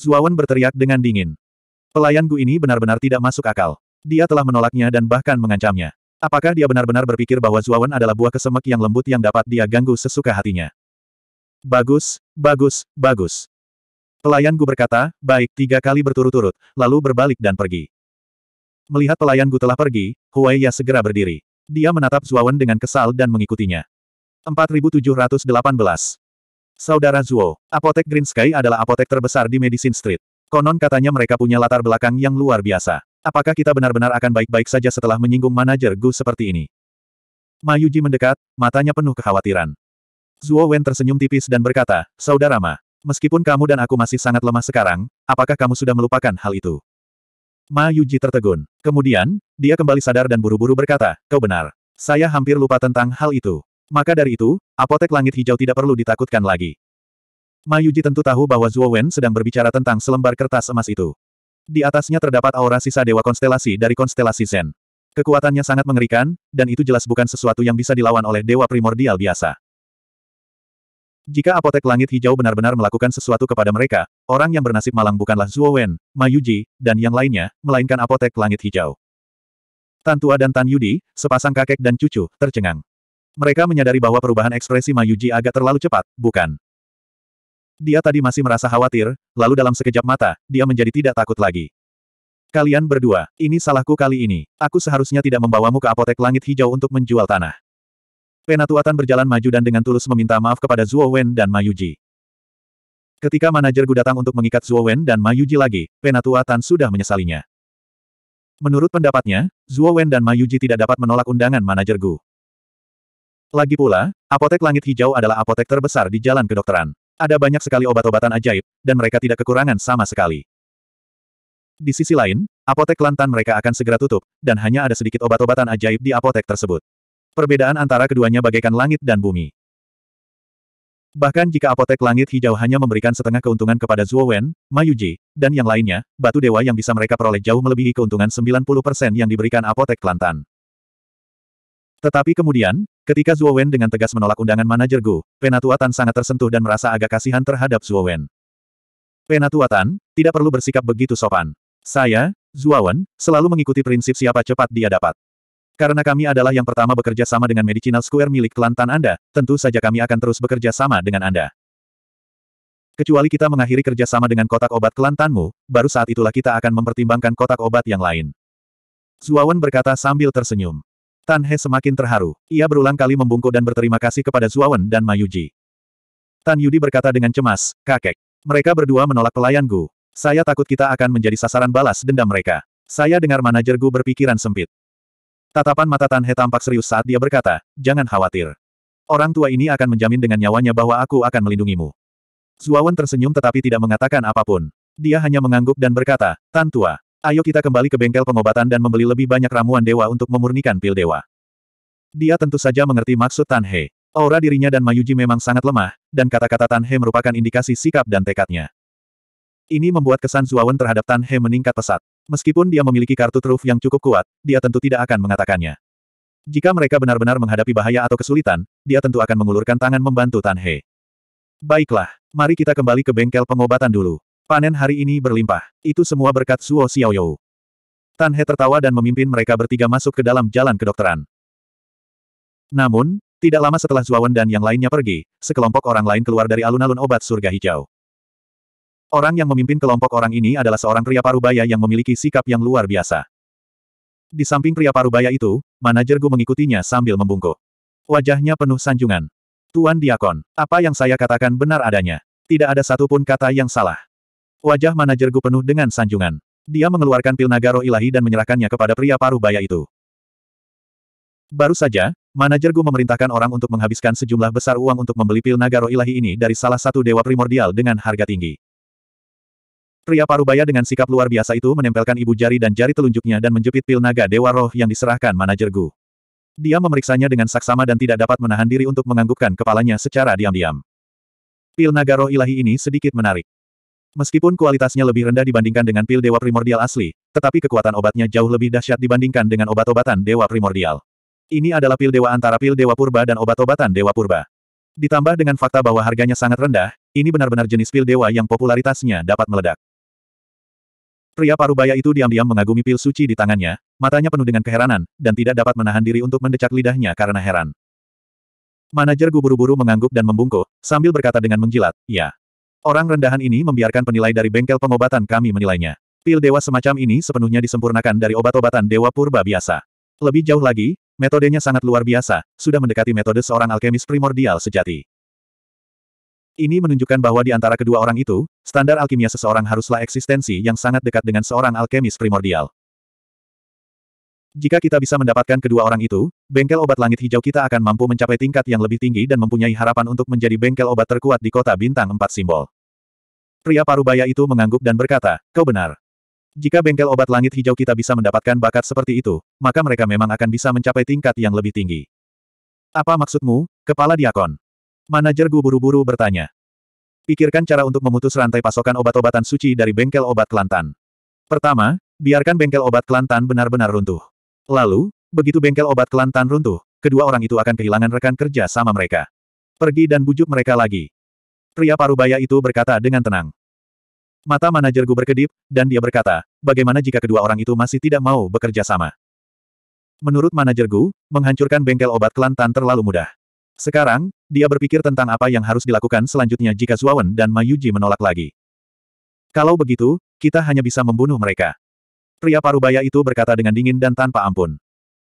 Zuawan berteriak dengan dingin. Pelayan Gu ini benar-benar tidak masuk akal. Dia telah menolaknya dan bahkan mengancamnya. Apakah dia benar-benar berpikir bahwa Zuawan adalah buah kesemek yang lembut yang dapat dia ganggu sesuka hatinya? Bagus, bagus, bagus. Pelayan Gu berkata, baik tiga kali berturut-turut, lalu berbalik dan pergi. Melihat pelayan Gu telah pergi, Huaiya segera berdiri. Dia menatap Zuawan dengan kesal dan mengikutinya. 4718. Saudara Zuo, apotek Green Sky adalah apotek terbesar di Medicine Street. Konon katanya mereka punya latar belakang yang luar biasa. Apakah kita benar-benar akan baik-baik saja setelah menyinggung manajer Gu seperti ini? Mayuji mendekat, matanya penuh kekhawatiran. Zuo Wen tersenyum tipis dan berkata, Saudara Ma, meskipun kamu dan aku masih sangat lemah sekarang, apakah kamu sudah melupakan hal itu? Ma Yuji tertegun. Kemudian, dia kembali sadar dan buru-buru berkata, Kau benar. Saya hampir lupa tentang hal itu. Maka dari itu, apotek langit hijau tidak perlu ditakutkan lagi. Mayuji tentu tahu bahwa Zhuo Wen sedang berbicara tentang selembar kertas emas itu. Di atasnya terdapat aura sisa dewa konstelasi dari konstelasi Zen. Kekuatannya sangat mengerikan, dan itu jelas bukan sesuatu yang bisa dilawan oleh dewa primordial biasa. Jika apotek langit hijau benar-benar melakukan sesuatu kepada mereka, orang yang bernasib malang bukanlah Zhuo Wen, Ma Yuji, dan yang lainnya, melainkan apotek langit hijau. Tantua dan Tan Yudi, sepasang kakek dan cucu, tercengang. Mereka menyadari bahwa perubahan ekspresi Mayuji agak terlalu cepat, bukan? Dia tadi masih merasa khawatir, lalu dalam sekejap mata, dia menjadi tidak takut lagi. Kalian berdua, ini salahku kali ini. Aku seharusnya tidak membawamu ke apotek langit hijau untuk menjual tanah. Penatuatan berjalan maju dan dengan tulus meminta maaf kepada Zuo Wen dan Mayuji. Ketika manajer Gu datang untuk mengikat Zuo Wen dan Mayuji lagi, Penatuatan sudah menyesalinya. Menurut pendapatnya, Zuo Wen dan Mayuji tidak dapat menolak undangan manajer Gu. Lagi pula, apotek langit hijau adalah apotek terbesar di jalan kedokteran. Ada banyak sekali obat-obatan ajaib, dan mereka tidak kekurangan sama sekali. Di sisi lain, apotek lantan mereka akan segera tutup, dan hanya ada sedikit obat-obatan ajaib di apotek tersebut. Perbedaan antara keduanya bagaikan langit dan bumi. Bahkan jika apotek langit hijau hanya memberikan setengah keuntungan kepada Zhuo Wen, Mayuji, dan yang lainnya, batu dewa yang bisa mereka peroleh jauh melebihi keuntungan 90% yang diberikan apotek Kelantan. Tetapi kemudian, ketika Zhuo Wen dengan tegas menolak undangan manajer Gu, Penatua Tan sangat tersentuh dan merasa agak kasihan terhadap Zhuo Wen. Penatua Tan, tidak perlu bersikap begitu sopan. Saya, Zhuo Wen, selalu mengikuti prinsip siapa cepat dia dapat. Karena kami adalah yang pertama bekerja sama dengan Medicinal Square milik klan Tan Anda, tentu saja kami akan terus bekerja sama dengan Anda. Kecuali kita mengakhiri kerjasama dengan kotak obat klan Tanmu, baru saat itulah kita akan mempertimbangkan kotak obat yang lain. Zuawan berkata sambil tersenyum. Tan He semakin terharu. Ia berulang kali membungkuk dan berterima kasih kepada Zuawan dan Mayuji. Tan Yudi berkata dengan cemas, kakek. Mereka berdua menolak pelayan Gu. Saya takut kita akan menjadi sasaran balas dendam mereka. Saya dengar manajer Gu berpikiran sempit. Tatapan mata Tan He tampak serius saat dia berkata, jangan khawatir. Orang tua ini akan menjamin dengan nyawanya bahwa aku akan melindungimu. Zuawan tersenyum tetapi tidak mengatakan apapun. Dia hanya mengangguk dan berkata, Tan Tua, Ayo kita kembali ke bengkel pengobatan dan membeli lebih banyak ramuan dewa untuk memurnikan pil dewa. Dia tentu saja mengerti maksud Tan He. Aura dirinya dan Mayuji memang sangat lemah, dan kata-kata Tan He merupakan indikasi sikap dan tekadnya. Ini membuat kesan Zuawan terhadap Tan He meningkat pesat. Meskipun dia memiliki kartu truf yang cukup kuat, dia tentu tidak akan mengatakannya. Jika mereka benar-benar menghadapi bahaya atau kesulitan, dia tentu akan mengulurkan tangan membantu Tan He. Baiklah, mari kita kembali ke bengkel pengobatan dulu. Panen hari ini berlimpah. Itu semua berkat Suo Xiaoyou. Tan He tertawa dan memimpin mereka bertiga masuk ke dalam jalan kedokteran. Namun, tidak lama setelah Zuawan dan yang lainnya pergi, sekelompok orang lain keluar dari alun-alun obat surga hijau. Orang yang memimpin kelompok orang ini adalah seorang pria parubaya yang memiliki sikap yang luar biasa. Di samping pria parubaya itu, manajer Gu mengikutinya sambil membungkuk. Wajahnya penuh sanjungan. Tuan Diakon, apa yang saya katakan benar adanya. Tidak ada satupun kata yang salah. Wajah manajer Gu penuh dengan sanjungan. Dia mengeluarkan pil naga roh ilahi dan menyerahkannya kepada pria paruh baya itu. Baru saja, manajer Gu memerintahkan orang untuk menghabiskan sejumlah besar uang untuk membeli pil naga roh ilahi ini dari salah satu dewa primordial dengan harga tinggi. Pria paruh baya dengan sikap luar biasa itu menempelkan ibu jari dan jari telunjuknya dan menjepit pil naga dewa roh yang diserahkan manajer Gu. Dia memeriksanya dengan saksama dan tidak dapat menahan diri untuk menganggukkan kepalanya secara diam-diam. Pil naga roh ilahi ini sedikit menarik. Meskipun kualitasnya lebih rendah dibandingkan dengan pil dewa primordial asli, tetapi kekuatan obatnya jauh lebih dahsyat dibandingkan dengan obat-obatan dewa primordial. Ini adalah pil dewa antara pil dewa purba dan obat-obatan dewa purba. Ditambah dengan fakta bahwa harganya sangat rendah, ini benar-benar jenis pil dewa yang popularitasnya dapat meledak. Pria parubaya itu diam-diam mengagumi pil suci di tangannya, matanya penuh dengan keheranan, dan tidak dapat menahan diri untuk mendecak lidahnya karena heran. Manajer guburu buru mengangguk dan membungkuk, sambil berkata dengan menjilat, ya. Orang rendahan ini membiarkan penilai dari bengkel pengobatan kami menilainya. Pil dewa semacam ini sepenuhnya disempurnakan dari obat-obatan dewa purba biasa. Lebih jauh lagi, metodenya sangat luar biasa, sudah mendekati metode seorang alkemis primordial sejati. Ini menunjukkan bahwa di antara kedua orang itu, standar alkimia seseorang haruslah eksistensi yang sangat dekat dengan seorang alkemis primordial. Jika kita bisa mendapatkan kedua orang itu, bengkel obat langit hijau kita akan mampu mencapai tingkat yang lebih tinggi dan mempunyai harapan untuk menjadi bengkel obat terkuat di kota bintang empat simbol. Pria parubaya itu mengangguk dan berkata, kau benar. Jika bengkel obat langit hijau kita bisa mendapatkan bakat seperti itu, maka mereka memang akan bisa mencapai tingkat yang lebih tinggi. Apa maksudmu, kepala diakon? Manajer Gu buru-buru bertanya. Pikirkan cara untuk memutus rantai pasokan obat-obatan suci dari bengkel obat Kelantan. Pertama, biarkan bengkel obat Kelantan benar-benar runtuh. Lalu, begitu bengkel obat Kelantan runtuh, kedua orang itu akan kehilangan rekan kerja sama mereka. Pergi dan bujuk mereka lagi. Pria parubaya itu berkata dengan tenang. Mata manajer Gu berkedip, dan dia berkata, bagaimana jika kedua orang itu masih tidak mau bekerja sama? Menurut manajer Gu, menghancurkan bengkel obat Kelantan terlalu mudah. Sekarang, dia berpikir tentang apa yang harus dilakukan selanjutnya jika Zuawan dan Mayuji menolak lagi. Kalau begitu, kita hanya bisa membunuh mereka. Pria parubaya itu berkata dengan dingin dan tanpa ampun.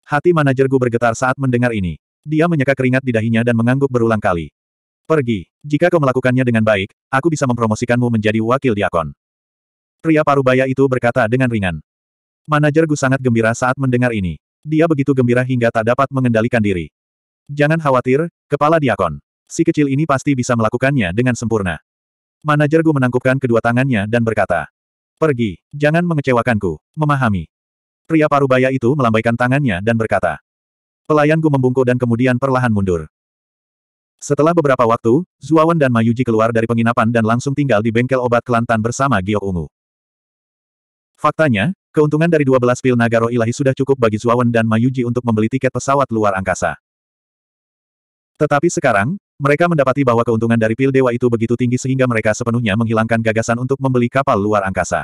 Hati manajer Gu bergetar saat mendengar ini. Dia menyeka keringat di dahinya dan mengangguk berulang kali. Pergi. Jika kau melakukannya dengan baik, aku bisa mempromosikanmu menjadi wakil diakon. Pria parubaya itu berkata dengan ringan. Manajer Gu sangat gembira saat mendengar ini. Dia begitu gembira hingga tak dapat mengendalikan diri. Jangan khawatir, kepala diakon. Si kecil ini pasti bisa melakukannya dengan sempurna. Manajer Gu menangkupkan kedua tangannya dan berkata, Pergi, jangan mengecewakanku, memahami. Pria parubaya itu melambaikan tangannya dan berkata. Pelayanku membungkuk dan kemudian perlahan mundur. Setelah beberapa waktu, Zuawan dan Mayuji keluar dari penginapan dan langsung tinggal di bengkel obat Kelantan bersama Giok Ungu. Faktanya, keuntungan dari 12 pil Nagaro ilahi sudah cukup bagi Zuawan dan Mayuji untuk membeli tiket pesawat luar angkasa. Tetapi sekarang, mereka mendapati bahwa keuntungan dari pil dewa itu begitu tinggi sehingga mereka sepenuhnya menghilangkan gagasan untuk membeli kapal luar angkasa.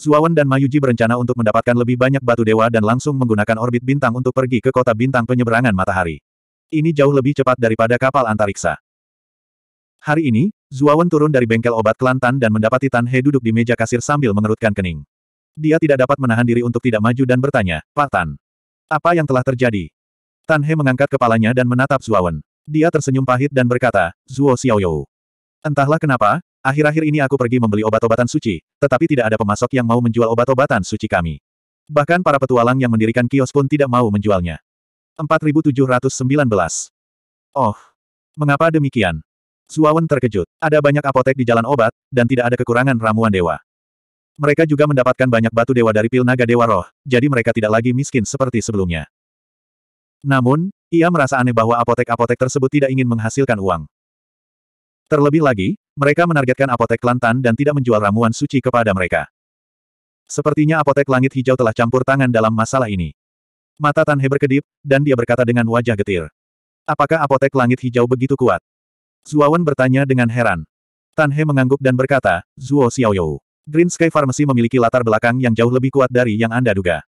Zuawan dan Mayuji berencana untuk mendapatkan lebih banyak batu dewa dan langsung menggunakan orbit bintang untuk pergi ke kota bintang penyeberangan matahari. Ini jauh lebih cepat daripada kapal antariksa. Hari ini, Zuawan turun dari bengkel obat Kelantan dan mendapati Tan He duduk di meja kasir sambil mengerutkan kening. Dia tidak dapat menahan diri untuk tidak maju dan bertanya, Pak Tan. Apa yang telah terjadi? Tan He mengangkat kepalanya dan menatap Zuawan. Dia tersenyum pahit dan berkata, Zuo Xiaoyou. Entahlah kenapa, akhir-akhir ini aku pergi membeli obat-obatan suci, tetapi tidak ada pemasok yang mau menjual obat-obatan suci kami. Bahkan para petualang yang mendirikan kios pun tidak mau menjualnya. 4719. Oh, mengapa demikian? Zuawan terkejut. Ada banyak apotek di jalan obat, dan tidak ada kekurangan ramuan dewa. Mereka juga mendapatkan banyak batu dewa dari pil naga dewa roh, jadi mereka tidak lagi miskin seperti sebelumnya. Namun, ia merasa aneh bahwa apotek-apotek tersebut tidak ingin menghasilkan uang. Terlebih lagi, mereka menargetkan apotek Kelantan dan tidak menjual ramuan suci kepada mereka. Sepertinya apotek langit hijau telah campur tangan dalam masalah ini. Mata Tanhe berkedip, dan dia berkata dengan wajah getir. Apakah apotek langit hijau begitu kuat? Zuawan bertanya dengan heran. Tanhe mengangguk dan berkata, Zuo Xiaoyou. Green Sky Pharmacy memiliki latar belakang yang jauh lebih kuat dari yang Anda duga.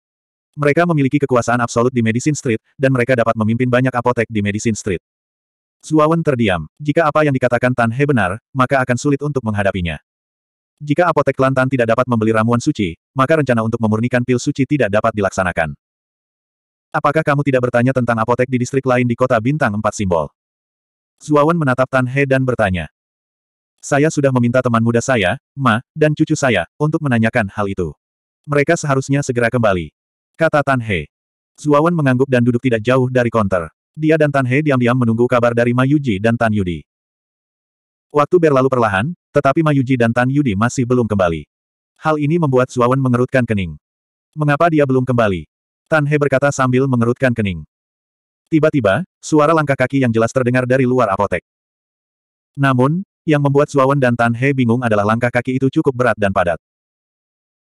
Mereka memiliki kekuasaan absolut di Medicine Street, dan mereka dapat memimpin banyak apotek di Medicine Street. Zuawan terdiam. Jika apa yang dikatakan Tan He benar, maka akan sulit untuk menghadapinya. Jika apotek Lantan tidak dapat membeli ramuan suci, maka rencana untuk memurnikan pil suci tidak dapat dilaksanakan. Apakah kamu tidak bertanya tentang apotek di distrik lain di kota Bintang Empat Simbol? Zuawan menatap Tan He dan bertanya. Saya sudah meminta teman muda saya, Ma, dan cucu saya, untuk menanyakan hal itu. Mereka seharusnya segera kembali. Kata Tan He. Zuawan mengangguk dan duduk tidak jauh dari konter. Dia dan Tan He diam-diam menunggu kabar dari Mayuji dan Tan Yudi. Waktu berlalu perlahan, tetapi Mayuji dan Tan Yudi masih belum kembali. Hal ini membuat Zuawan mengerutkan kening. Mengapa dia belum kembali? Tan He berkata sambil mengerutkan kening. Tiba-tiba, suara langkah kaki yang jelas terdengar dari luar apotek. Namun, yang membuat Zuawan dan Tan He bingung adalah langkah kaki itu cukup berat dan padat.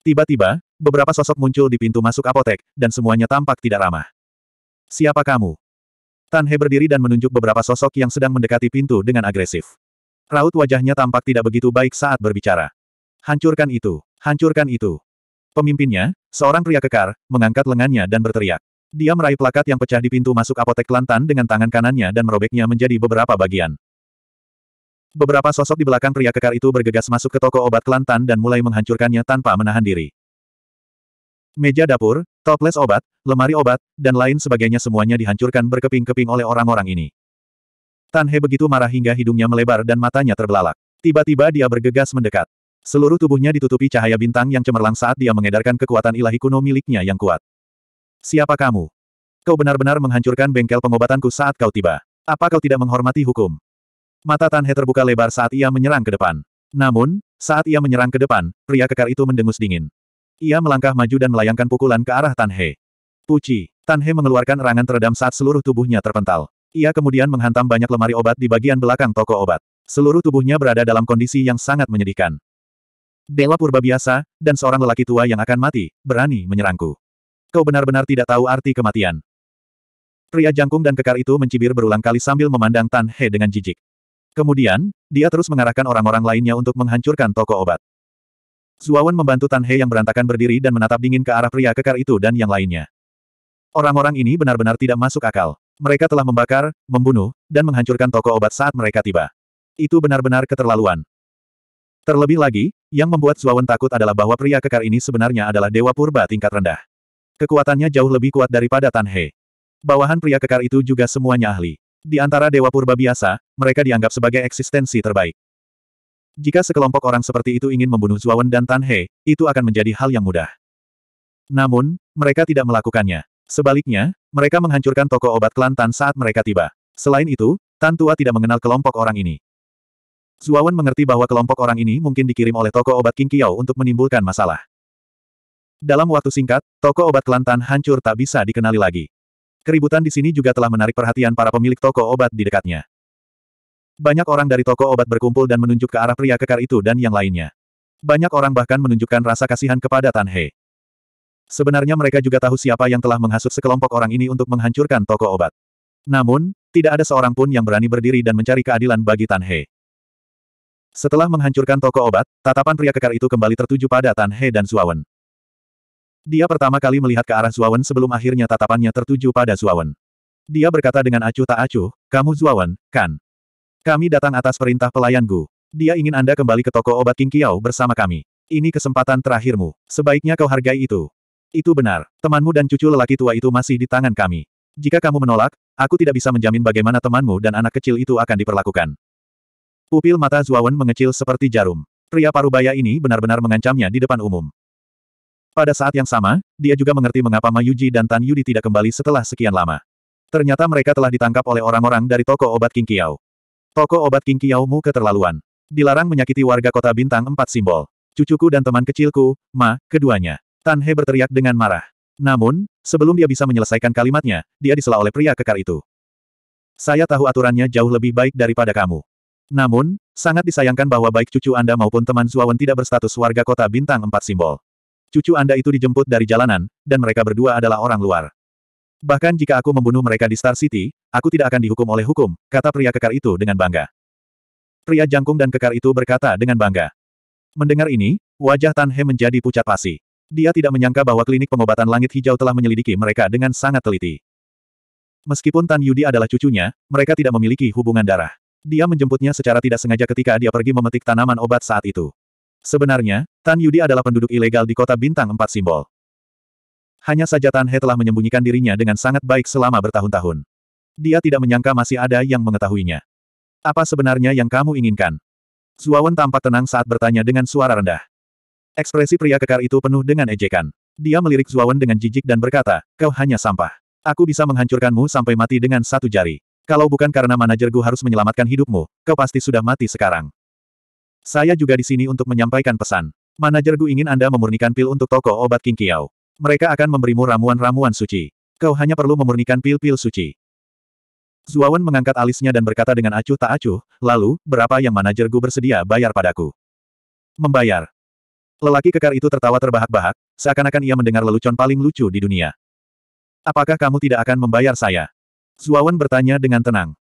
Tiba-tiba, beberapa sosok muncul di pintu masuk apotek, dan semuanya tampak tidak ramah. Siapa kamu? Tan He berdiri dan menunjuk beberapa sosok yang sedang mendekati pintu dengan agresif. Raut wajahnya tampak tidak begitu baik saat berbicara. Hancurkan itu, hancurkan itu. Pemimpinnya, seorang pria kekar, mengangkat lengannya dan berteriak. Dia meraih plakat yang pecah di pintu masuk apotek lantan dengan tangan kanannya dan merobeknya menjadi beberapa bagian. Beberapa sosok di belakang pria kekar itu bergegas masuk ke toko obat Kelantan dan mulai menghancurkannya tanpa menahan diri. Meja dapur, toples obat, lemari obat, dan lain sebagainya semuanya dihancurkan berkeping-keping oleh orang-orang ini. Tan He begitu marah hingga hidungnya melebar dan matanya terbelalak. Tiba-tiba dia bergegas mendekat. Seluruh tubuhnya ditutupi cahaya bintang yang cemerlang saat dia mengedarkan kekuatan ilahi kuno miliknya yang kuat. Siapa kamu? Kau benar-benar menghancurkan bengkel pengobatanku saat kau tiba. Apa kau tidak menghormati hukum? Mata Tanhe terbuka lebar saat ia menyerang ke depan. Namun, saat ia menyerang ke depan, pria kekar itu mendengus dingin. Ia melangkah maju dan melayangkan pukulan ke arah Tanhe. Puci, Tanhe mengeluarkan erangan teredam saat seluruh tubuhnya terpental. Ia kemudian menghantam banyak lemari obat di bagian belakang toko obat. Seluruh tubuhnya berada dalam kondisi yang sangat menyedihkan. Dewa purba biasa, dan seorang lelaki tua yang akan mati, berani menyerangku. Kau benar-benar tidak tahu arti kematian. Pria jangkung dan kekar itu mencibir berulang kali sambil memandang Tan He dengan jijik. Kemudian, dia terus mengarahkan orang-orang lainnya untuk menghancurkan toko obat. Zuawan membantu Tan He yang berantakan berdiri dan menatap dingin ke arah pria kekar itu dan yang lainnya. Orang-orang ini benar-benar tidak masuk akal. Mereka telah membakar, membunuh, dan menghancurkan toko obat saat mereka tiba. Itu benar-benar keterlaluan. Terlebih lagi, yang membuat Zuawan takut adalah bahwa pria kekar ini sebenarnya adalah Dewa Purba tingkat rendah. Kekuatannya jauh lebih kuat daripada Tan He. Bawahan pria kekar itu juga semuanya ahli. Di antara Dewa Purba biasa, mereka dianggap sebagai eksistensi terbaik. Jika sekelompok orang seperti itu ingin membunuh Zuawan dan Tan He, itu akan menjadi hal yang mudah. Namun, mereka tidak melakukannya. Sebaliknya, mereka menghancurkan toko obat klan Tan saat mereka tiba. Selain itu, Tan Tua tidak mengenal kelompok orang ini. Zuawan mengerti bahwa kelompok orang ini mungkin dikirim oleh toko obat King Kiao untuk menimbulkan masalah. Dalam waktu singkat, toko obat Kelantan hancur tak bisa dikenali lagi. Keributan di sini juga telah menarik perhatian para pemilik toko obat di dekatnya. Banyak orang dari toko obat berkumpul dan menunjuk ke arah pria kekar itu dan yang lainnya. Banyak orang bahkan menunjukkan rasa kasihan kepada Tan He. Sebenarnya mereka juga tahu siapa yang telah menghasut sekelompok orang ini untuk menghancurkan toko obat. Namun, tidak ada seorang pun yang berani berdiri dan mencari keadilan bagi Tan He. Setelah menghancurkan toko obat, tatapan pria kekar itu kembali tertuju pada Tan He dan Zuawan. Dia pertama kali melihat ke arah Zuawan sebelum akhirnya tatapannya tertuju pada Zuawan. Dia berkata dengan acuh tak acuh, kamu Zuawan, kan? Kami datang atas perintah pelayan Gu. Dia ingin Anda kembali ke toko obat King Kiao bersama kami. Ini kesempatan terakhirmu. Sebaiknya kau hargai itu. Itu benar. Temanmu dan cucu lelaki tua itu masih di tangan kami. Jika kamu menolak, aku tidak bisa menjamin bagaimana temanmu dan anak kecil itu akan diperlakukan. Pupil mata Zuawan mengecil seperti jarum. Pria parubaya ini benar-benar mengancamnya di depan umum. Pada saat yang sama, dia juga mengerti mengapa Mayuji dan Tan Yudi tidak kembali setelah sekian lama. Ternyata mereka telah ditangkap oleh orang-orang dari toko obat King Kiao. Toko obat King Kiao mu keterlaluan. Dilarang menyakiti warga kota bintang empat simbol. Cucuku dan teman kecilku, Ma, keduanya. Tan He berteriak dengan marah. Namun, sebelum dia bisa menyelesaikan kalimatnya, dia disela oleh pria kekar itu. Saya tahu aturannya jauh lebih baik daripada kamu. Namun, sangat disayangkan bahwa baik cucu Anda maupun teman Zuawan tidak berstatus warga kota bintang empat simbol. Cucu Anda itu dijemput dari jalanan, dan mereka berdua adalah orang luar. Bahkan jika aku membunuh mereka di Star City, aku tidak akan dihukum oleh hukum, kata pria kekar itu dengan bangga. Pria jangkung dan kekar itu berkata dengan bangga. Mendengar ini, wajah Tan He menjadi pucat pasi. Dia tidak menyangka bahwa klinik pengobatan langit hijau telah menyelidiki mereka dengan sangat teliti. Meskipun Tan Yudi adalah cucunya, mereka tidak memiliki hubungan darah. Dia menjemputnya secara tidak sengaja ketika dia pergi memetik tanaman obat saat itu. Sebenarnya, Tan Yudi adalah penduduk ilegal di kota Bintang Empat Simbol. Hanya saja Tan He telah menyembunyikan dirinya dengan sangat baik selama bertahun-tahun. Dia tidak menyangka masih ada yang mengetahuinya. Apa sebenarnya yang kamu inginkan? Zuawan tampak tenang saat bertanya dengan suara rendah. Ekspresi pria kekar itu penuh dengan ejekan. Dia melirik Zuawan dengan jijik dan berkata, kau hanya sampah. Aku bisa menghancurkanmu sampai mati dengan satu jari. Kalau bukan karena manajerku harus menyelamatkan hidupmu, kau pasti sudah mati sekarang. Saya juga di sini untuk menyampaikan pesan. Manajer Gu ingin Anda memurnikan pil untuk toko obat King Kiao. Mereka akan memberimu ramuan-ramuan suci. Kau hanya perlu memurnikan pil-pil suci. Zuawan mengangkat alisnya dan berkata dengan acuh tak acuh, lalu, berapa yang manajer Gu bersedia bayar padaku? Membayar. Lelaki kekar itu tertawa terbahak-bahak, seakan-akan ia mendengar lelucon paling lucu di dunia. Apakah kamu tidak akan membayar saya? Zuawan bertanya dengan tenang.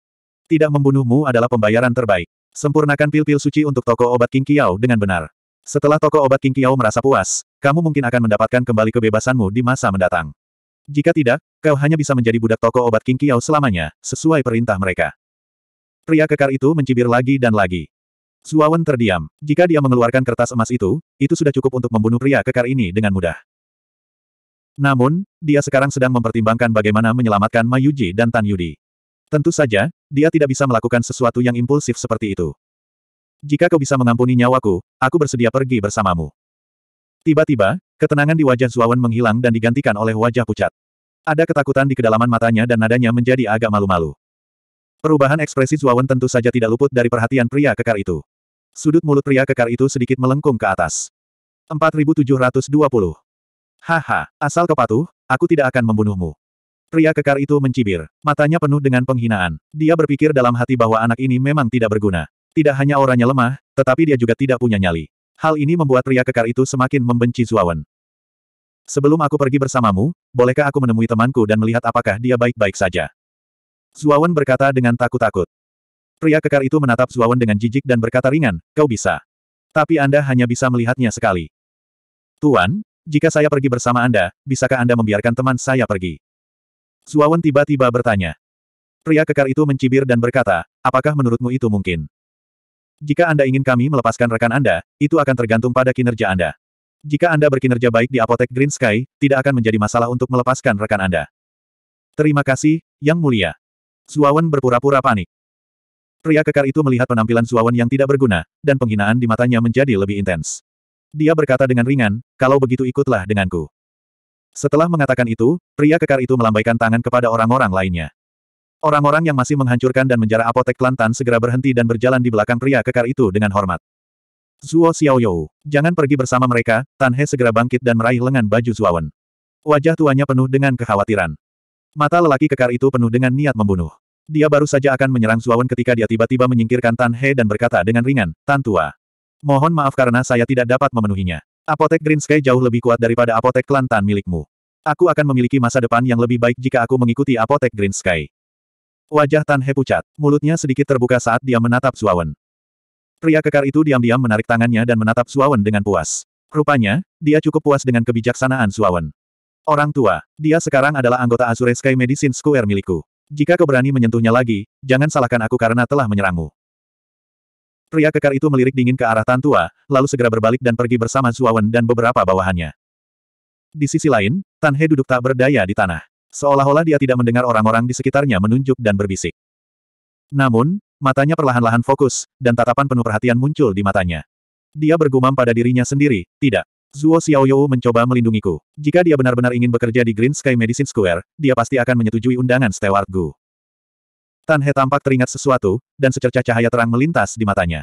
Tidak membunuhmu adalah pembayaran terbaik. Sempurnakan pil-pil suci untuk toko obat King Kiao dengan benar. Setelah toko obat King Kiao merasa puas, kamu mungkin akan mendapatkan kembali kebebasanmu di masa mendatang. Jika tidak, kau hanya bisa menjadi budak toko obat King Kiao selamanya, sesuai perintah mereka. Pria kekar itu mencibir lagi dan lagi. Zuawan terdiam. Jika dia mengeluarkan kertas emas itu, itu sudah cukup untuk membunuh pria kekar ini dengan mudah. Namun, dia sekarang sedang mempertimbangkan bagaimana menyelamatkan Mayuji dan Tan Yudi. Tentu saja, dia tidak bisa melakukan sesuatu yang impulsif seperti itu. Jika kau bisa mengampuni nyawaku, aku bersedia pergi bersamamu. Tiba-tiba, ketenangan di wajah Zuawan menghilang dan digantikan oleh wajah pucat. Ada ketakutan di kedalaman matanya dan nadanya menjadi agak malu-malu. Perubahan ekspresi Zuawan tentu saja tidak luput dari perhatian pria kekar itu. Sudut mulut pria kekar itu sedikit melengkung ke atas. 4720. Haha, asal kau patuh, aku tidak akan membunuhmu. Pria kekar itu mencibir. Matanya penuh dengan penghinaan. Dia berpikir dalam hati bahwa anak ini memang tidak berguna. Tidak hanya orangnya lemah, tetapi dia juga tidak punya nyali. Hal ini membuat pria kekar itu semakin membenci Zuawan. Sebelum aku pergi bersamamu, bolehkah aku menemui temanku dan melihat apakah dia baik-baik saja? Zuawan berkata dengan takut-takut. Pria kekar itu menatap Zuawan dengan jijik dan berkata ringan, kau bisa. Tapi Anda hanya bisa melihatnya sekali. Tuan, jika saya pergi bersama Anda, bisakah Anda membiarkan teman saya pergi? Suawan tiba-tiba bertanya. Pria kekar itu mencibir dan berkata, apakah menurutmu itu mungkin? Jika Anda ingin kami melepaskan rekan Anda, itu akan tergantung pada kinerja Anda. Jika Anda berkinerja baik di apotek Green Sky, tidak akan menjadi masalah untuk melepaskan rekan Anda. Terima kasih, Yang Mulia. Suawan berpura-pura panik. Pria kekar itu melihat penampilan Suawan yang tidak berguna, dan penghinaan di matanya menjadi lebih intens. Dia berkata dengan ringan, kalau begitu ikutlah denganku. Setelah mengatakan itu, pria kekar itu melambaikan tangan kepada orang-orang lainnya. Orang-orang yang masih menghancurkan dan menjara apotek Kelantan segera berhenti dan berjalan di belakang pria kekar itu dengan hormat. Zuo Xiaoyou, jangan pergi bersama mereka, Tan He segera bangkit dan meraih lengan baju Zuawan. Wajah tuanya penuh dengan kekhawatiran. Mata lelaki kekar itu penuh dengan niat membunuh. Dia baru saja akan menyerang Zuawan ketika dia tiba-tiba menyingkirkan Tan He dan berkata dengan ringan, Tan Tua. Mohon maaf karena saya tidak dapat memenuhinya. Apotek Green Sky jauh lebih kuat daripada apotek Kelantan milikmu. Aku akan memiliki masa depan yang lebih baik jika aku mengikuti apotek Green Sky. Wajah Tan He pucat, mulutnya sedikit terbuka saat dia menatap Suawen. Pria kekar itu diam-diam menarik tangannya dan menatap Suawen dengan puas. Rupanya, dia cukup puas dengan kebijaksanaan Suawen. Orang tua, dia sekarang adalah anggota Azure Sky Medicine Square milikku. Jika kau berani menyentuhnya lagi, jangan salahkan aku karena telah menyerangmu. Pria kekar itu melirik dingin ke arah Tan Tua, lalu segera berbalik dan pergi bersama Zuawan dan beberapa bawahannya. Di sisi lain, Tan He duduk tak berdaya di tanah. Seolah-olah dia tidak mendengar orang-orang di sekitarnya menunjuk dan berbisik. Namun, matanya perlahan-lahan fokus, dan tatapan penuh perhatian muncul di matanya. Dia bergumam pada dirinya sendiri, tidak. Zuo Xiaoyou mencoba melindungiku. Jika dia benar-benar ingin bekerja di Green Sky Medicine Square, dia pasti akan menyetujui undangan Stewart Gu. Tan He tampak teringat sesuatu, dan secercah cahaya terang melintas di matanya.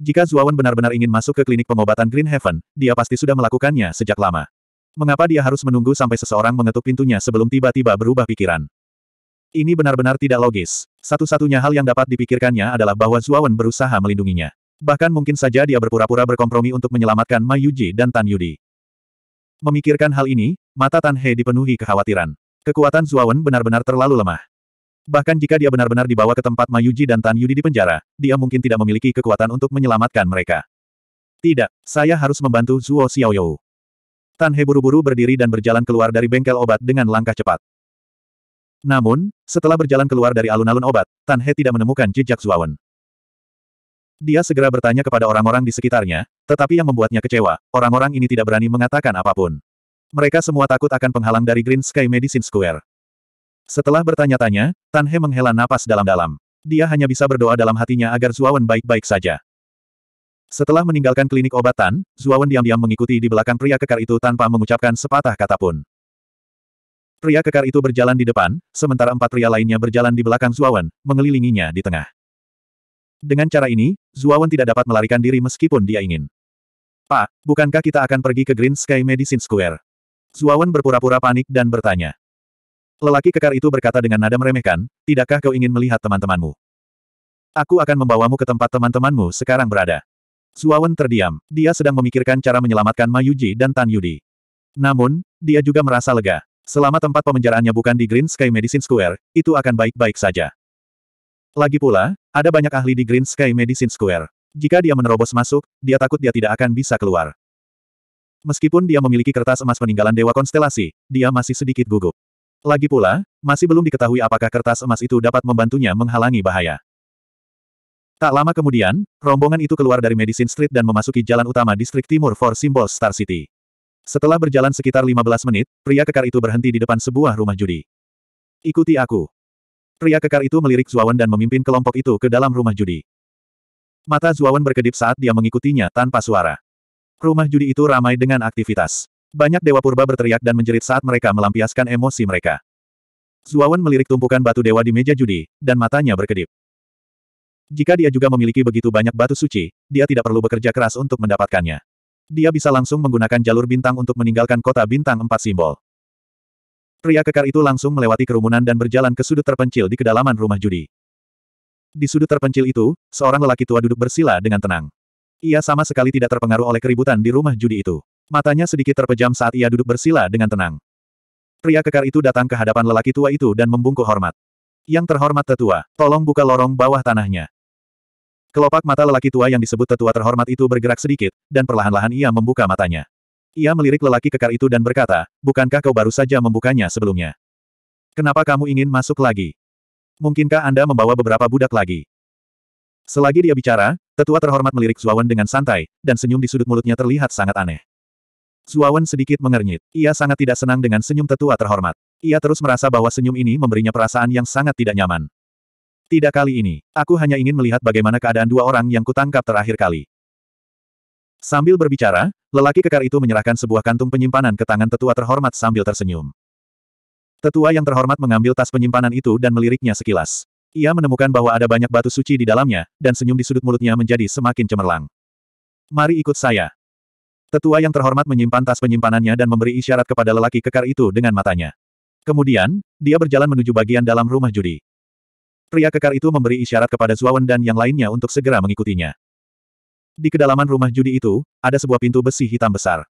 Jika Zuawan benar-benar ingin masuk ke klinik pengobatan Green Heaven, dia pasti sudah melakukannya sejak lama. Mengapa dia harus menunggu sampai seseorang mengetuk pintunya sebelum tiba-tiba berubah pikiran? Ini benar-benar tidak logis. Satu-satunya hal yang dapat dipikirkannya adalah bahwa Zuawan berusaha melindunginya. Bahkan mungkin saja dia berpura-pura berkompromi untuk menyelamatkan Ma Yuji dan Tan Yudi. Memikirkan hal ini, mata Tan He dipenuhi kekhawatiran. Kekuatan Zuawan benar-benar terlalu lemah. Bahkan jika dia benar-benar dibawa ke tempat Mayuji dan Tan Yudi di penjara, dia mungkin tidak memiliki kekuatan untuk menyelamatkan mereka. Tidak, saya harus membantu Zuo Xiaoyou. Tan He buru-buru berdiri dan berjalan keluar dari bengkel obat dengan langkah cepat. Namun, setelah berjalan keluar dari alun-alun obat, Tan He tidak menemukan jejak Zuawan. Dia segera bertanya kepada orang-orang di sekitarnya, tetapi yang membuatnya kecewa, orang-orang ini tidak berani mengatakan apapun. Mereka semua takut akan penghalang dari Green Sky Medicine Square. Setelah bertanya-tanya, Tan He menghela napas dalam-dalam. Dia hanya bisa berdoa dalam hatinya agar Zuawan baik-baik saja. Setelah meninggalkan klinik obatan, Zuawan diam-diam mengikuti di belakang pria kekar itu tanpa mengucapkan sepatah kata pun. Pria kekar itu berjalan di depan, sementara empat pria lainnya berjalan di belakang Zuawan, mengelilinginya di tengah. Dengan cara ini, Zuawan tidak dapat melarikan diri meskipun dia ingin. Pak, bukankah kita akan pergi ke Green Sky Medicine Square? Zuawan berpura-pura panik dan bertanya. Lelaki kekar itu berkata dengan nada meremehkan, tidakkah kau ingin melihat teman-temanmu? Aku akan membawamu ke tempat teman-temanmu sekarang berada. Suawen terdiam, dia sedang memikirkan cara menyelamatkan Mayuji dan Tan Yudi. Namun, dia juga merasa lega. Selama tempat pemenjaraannya bukan di Green Sky Medicine Square, itu akan baik-baik saja. Lagi pula, ada banyak ahli di Green Sky Medicine Square. Jika dia menerobos masuk, dia takut dia tidak akan bisa keluar. Meskipun dia memiliki kertas emas peninggalan Dewa Konstelasi, dia masih sedikit gugup. Lagi pula, masih belum diketahui apakah kertas emas itu dapat membantunya menghalangi bahaya. Tak lama kemudian, rombongan itu keluar dari Medicine Street dan memasuki jalan utama distrik timur for Simbol Star City. Setelah berjalan sekitar 15 menit, pria kekar itu berhenti di depan sebuah rumah judi. Ikuti aku. Pria kekar itu melirik Zuawan dan memimpin kelompok itu ke dalam rumah judi. Mata Zuawan berkedip saat dia mengikutinya tanpa suara. Rumah judi itu ramai dengan aktivitas. Banyak dewa purba berteriak dan menjerit saat mereka melampiaskan emosi mereka. Zuawan melirik tumpukan batu dewa di meja judi, dan matanya berkedip. Jika dia juga memiliki begitu banyak batu suci, dia tidak perlu bekerja keras untuk mendapatkannya. Dia bisa langsung menggunakan jalur bintang untuk meninggalkan kota bintang empat simbol. Pria kekar itu langsung melewati kerumunan dan berjalan ke sudut terpencil di kedalaman rumah judi. Di sudut terpencil itu, seorang lelaki tua duduk bersila dengan tenang. Ia sama sekali tidak terpengaruh oleh keributan di rumah judi itu. Matanya sedikit terpejam saat ia duduk bersila dengan tenang. Pria kekar itu datang ke hadapan lelaki tua itu dan membungkuk hormat. Yang terhormat tetua, tolong buka lorong bawah tanahnya. Kelopak mata lelaki tua yang disebut tetua terhormat itu bergerak sedikit, dan perlahan-lahan ia membuka matanya. Ia melirik lelaki kekar itu dan berkata, bukankah kau baru saja membukanya sebelumnya? Kenapa kamu ingin masuk lagi? Mungkinkah Anda membawa beberapa budak lagi? Selagi dia bicara, tetua terhormat melirik Zuawan dengan santai, dan senyum di sudut mulutnya terlihat sangat aneh. Zuawan sedikit mengernyit. Ia sangat tidak senang dengan senyum tetua terhormat. Ia terus merasa bahwa senyum ini memberinya perasaan yang sangat tidak nyaman. Tidak kali ini, aku hanya ingin melihat bagaimana keadaan dua orang yang kutangkap terakhir kali. Sambil berbicara, lelaki kekar itu menyerahkan sebuah kantung penyimpanan ke tangan tetua terhormat sambil tersenyum. Tetua yang terhormat mengambil tas penyimpanan itu dan meliriknya sekilas. Ia menemukan bahwa ada banyak batu suci di dalamnya, dan senyum di sudut mulutnya menjadi semakin cemerlang. Mari ikut saya. Tetua yang terhormat menyimpan tas penyimpanannya dan memberi isyarat kepada lelaki kekar itu dengan matanya. Kemudian, dia berjalan menuju bagian dalam rumah judi. Pria kekar itu memberi isyarat kepada Zuawan dan yang lainnya untuk segera mengikutinya. Di kedalaman rumah judi itu, ada sebuah pintu besi hitam besar.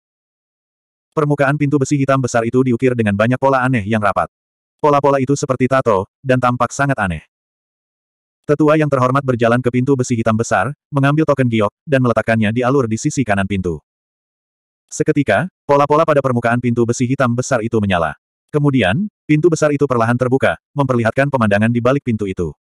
Permukaan pintu besi hitam besar itu diukir dengan banyak pola aneh yang rapat. Pola-pola itu seperti tato, dan tampak sangat aneh. Tetua yang terhormat berjalan ke pintu besi hitam besar, mengambil token giok, dan meletakkannya di alur di sisi kanan pintu. Seketika, pola-pola pada permukaan pintu besi hitam besar itu menyala. Kemudian, pintu besar itu perlahan terbuka, memperlihatkan pemandangan di balik pintu itu.